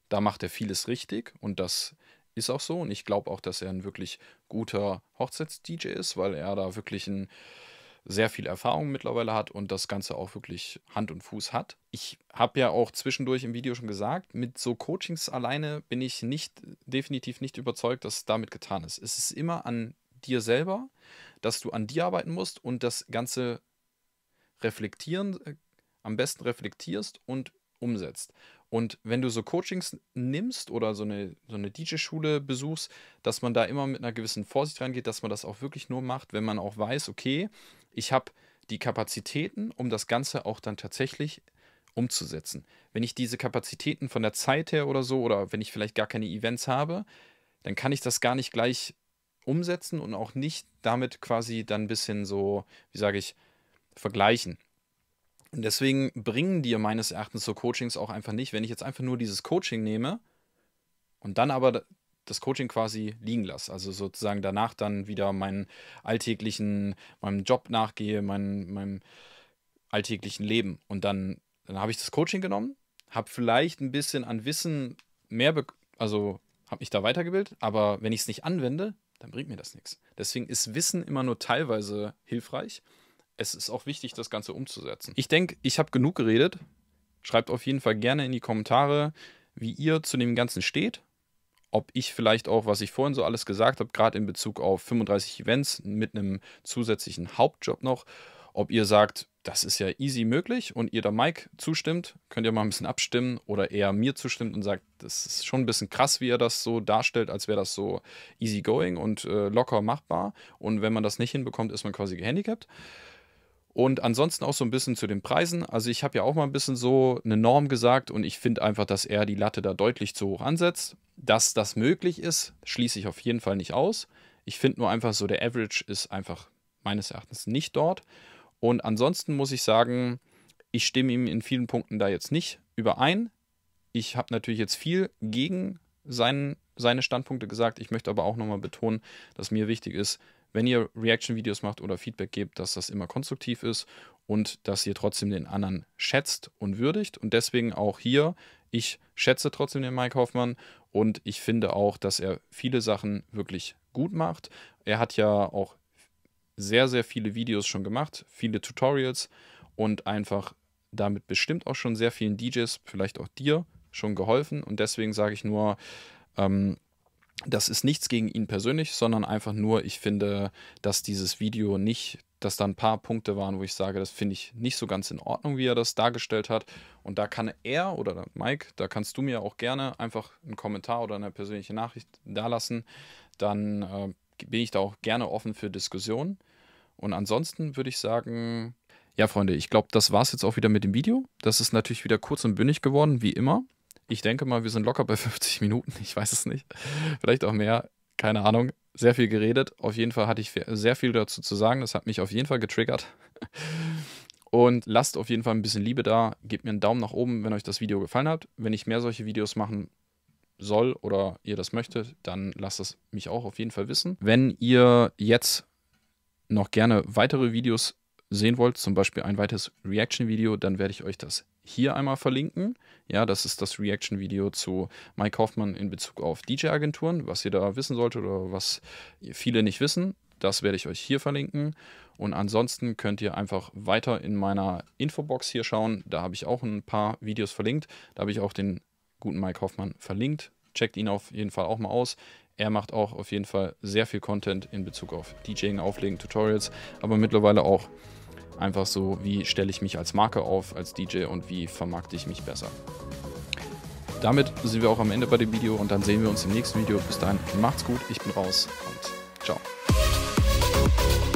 da macht er vieles richtig und das ist auch so. Und ich glaube auch, dass er ein wirklich guter Hochzeits-DJ ist, weil er da wirklich ein, sehr viel Erfahrung mittlerweile hat und das Ganze auch wirklich Hand und Fuß hat. Ich habe ja auch zwischendurch im Video schon gesagt, mit so Coachings alleine bin ich nicht definitiv nicht überzeugt, dass es damit getan ist. Es ist immer an dir selber, dass du an dir arbeiten musst und das Ganze reflektieren äh, am besten reflektierst und umsetzt. Und wenn du so Coachings nimmst oder so eine, so eine DJ-Schule besuchst, dass man da immer mit einer gewissen Vorsicht reingeht, dass man das auch wirklich nur macht, wenn man auch weiß, okay, ich habe die Kapazitäten, um das Ganze auch dann tatsächlich umzusetzen. Wenn ich diese Kapazitäten von der Zeit her oder so, oder wenn ich vielleicht gar keine Events habe, dann kann ich das gar nicht gleich umsetzen und auch nicht damit quasi dann ein bisschen so, wie sage ich, vergleichen. Und deswegen bringen dir meines Erachtens so Coachings auch einfach nicht, wenn ich jetzt einfach nur dieses Coaching nehme und dann aber das Coaching quasi liegen lasse. Also sozusagen danach dann wieder meinen alltäglichen, meinem Job nachgehe, mein, meinem alltäglichen Leben. Und dann, dann habe ich das Coaching genommen, habe vielleicht ein bisschen an Wissen mehr, also habe mich da weitergebildet, aber wenn ich es nicht anwende, dann bringt mir das nichts. Deswegen ist Wissen immer nur teilweise hilfreich es ist auch wichtig, das Ganze umzusetzen. Ich denke, ich habe genug geredet. Schreibt auf jeden Fall gerne in die Kommentare, wie ihr zu dem Ganzen steht. Ob ich vielleicht auch, was ich vorhin so alles gesagt habe, gerade in Bezug auf 35 Events mit einem zusätzlichen Hauptjob noch, ob ihr sagt, das ist ja easy möglich und ihr da Mike zustimmt, könnt ihr mal ein bisschen abstimmen oder eher mir zustimmt und sagt, das ist schon ein bisschen krass, wie er das so darstellt, als wäre das so easy going und äh, locker machbar. Und wenn man das nicht hinbekommt, ist man quasi gehandicapt. Und ansonsten auch so ein bisschen zu den Preisen. Also ich habe ja auch mal ein bisschen so eine Norm gesagt und ich finde einfach, dass er die Latte da deutlich zu hoch ansetzt. Dass das möglich ist, schließe ich auf jeden Fall nicht aus. Ich finde nur einfach so, der Average ist einfach meines Erachtens nicht dort. Und ansonsten muss ich sagen, ich stimme ihm in vielen Punkten da jetzt nicht überein. Ich habe natürlich jetzt viel gegen seinen, seine Standpunkte gesagt. Ich möchte aber auch nochmal betonen, dass mir wichtig ist, wenn ihr Reaction-Videos macht oder Feedback gebt, dass das immer konstruktiv ist und dass ihr trotzdem den anderen schätzt und würdigt. Und deswegen auch hier, ich schätze trotzdem den Mike Hoffmann und ich finde auch, dass er viele Sachen wirklich gut macht. Er hat ja auch sehr, sehr viele Videos schon gemacht, viele Tutorials und einfach damit bestimmt auch schon sehr vielen DJs, vielleicht auch dir, schon geholfen. Und deswegen sage ich nur, ähm, das ist nichts gegen ihn persönlich, sondern einfach nur, ich finde, dass dieses Video nicht, dass da ein paar Punkte waren, wo ich sage, das finde ich nicht so ganz in Ordnung, wie er das dargestellt hat. Und da kann er oder Mike, da kannst du mir auch gerne einfach einen Kommentar oder eine persönliche Nachricht dalassen. Dann äh, bin ich da auch gerne offen für Diskussionen. Und ansonsten würde ich sagen, ja, Freunde, ich glaube, das war es jetzt auch wieder mit dem Video. Das ist natürlich wieder kurz und bündig geworden, wie immer. Ich denke mal, wir sind locker bei 50 Minuten. Ich weiß es nicht. Vielleicht auch mehr. Keine Ahnung. Sehr viel geredet. Auf jeden Fall hatte ich sehr viel dazu zu sagen. Das hat mich auf jeden Fall getriggert. Und lasst auf jeden Fall ein bisschen Liebe da. Gebt mir einen Daumen nach oben, wenn euch das Video gefallen hat. Wenn ich mehr solche Videos machen soll oder ihr das möchtet, dann lasst es mich auch auf jeden Fall wissen. Wenn ihr jetzt noch gerne weitere Videos sehen wollt, zum Beispiel ein weiteres Reaction-Video, dann werde ich euch das hier einmal verlinken. Ja, das ist das Reaction-Video zu Mike Hoffmann in Bezug auf DJ-Agenturen, was ihr da wissen solltet oder was viele nicht wissen. Das werde ich euch hier verlinken. Und ansonsten könnt ihr einfach weiter in meiner Infobox hier schauen. Da habe ich auch ein paar Videos verlinkt. Da habe ich auch den guten Mike Hoffmann verlinkt. Checkt ihn auf jeden Fall auch mal aus. Er macht auch auf jeden Fall sehr viel Content in Bezug auf DJing, Auflegen, Tutorials, aber mittlerweile auch Einfach so, wie stelle ich mich als Marke auf, als DJ und wie vermarkte ich mich besser. Damit sind wir auch am Ende bei dem Video und dann sehen wir uns im nächsten Video. Bis dahin, macht's gut, ich bin raus und ciao.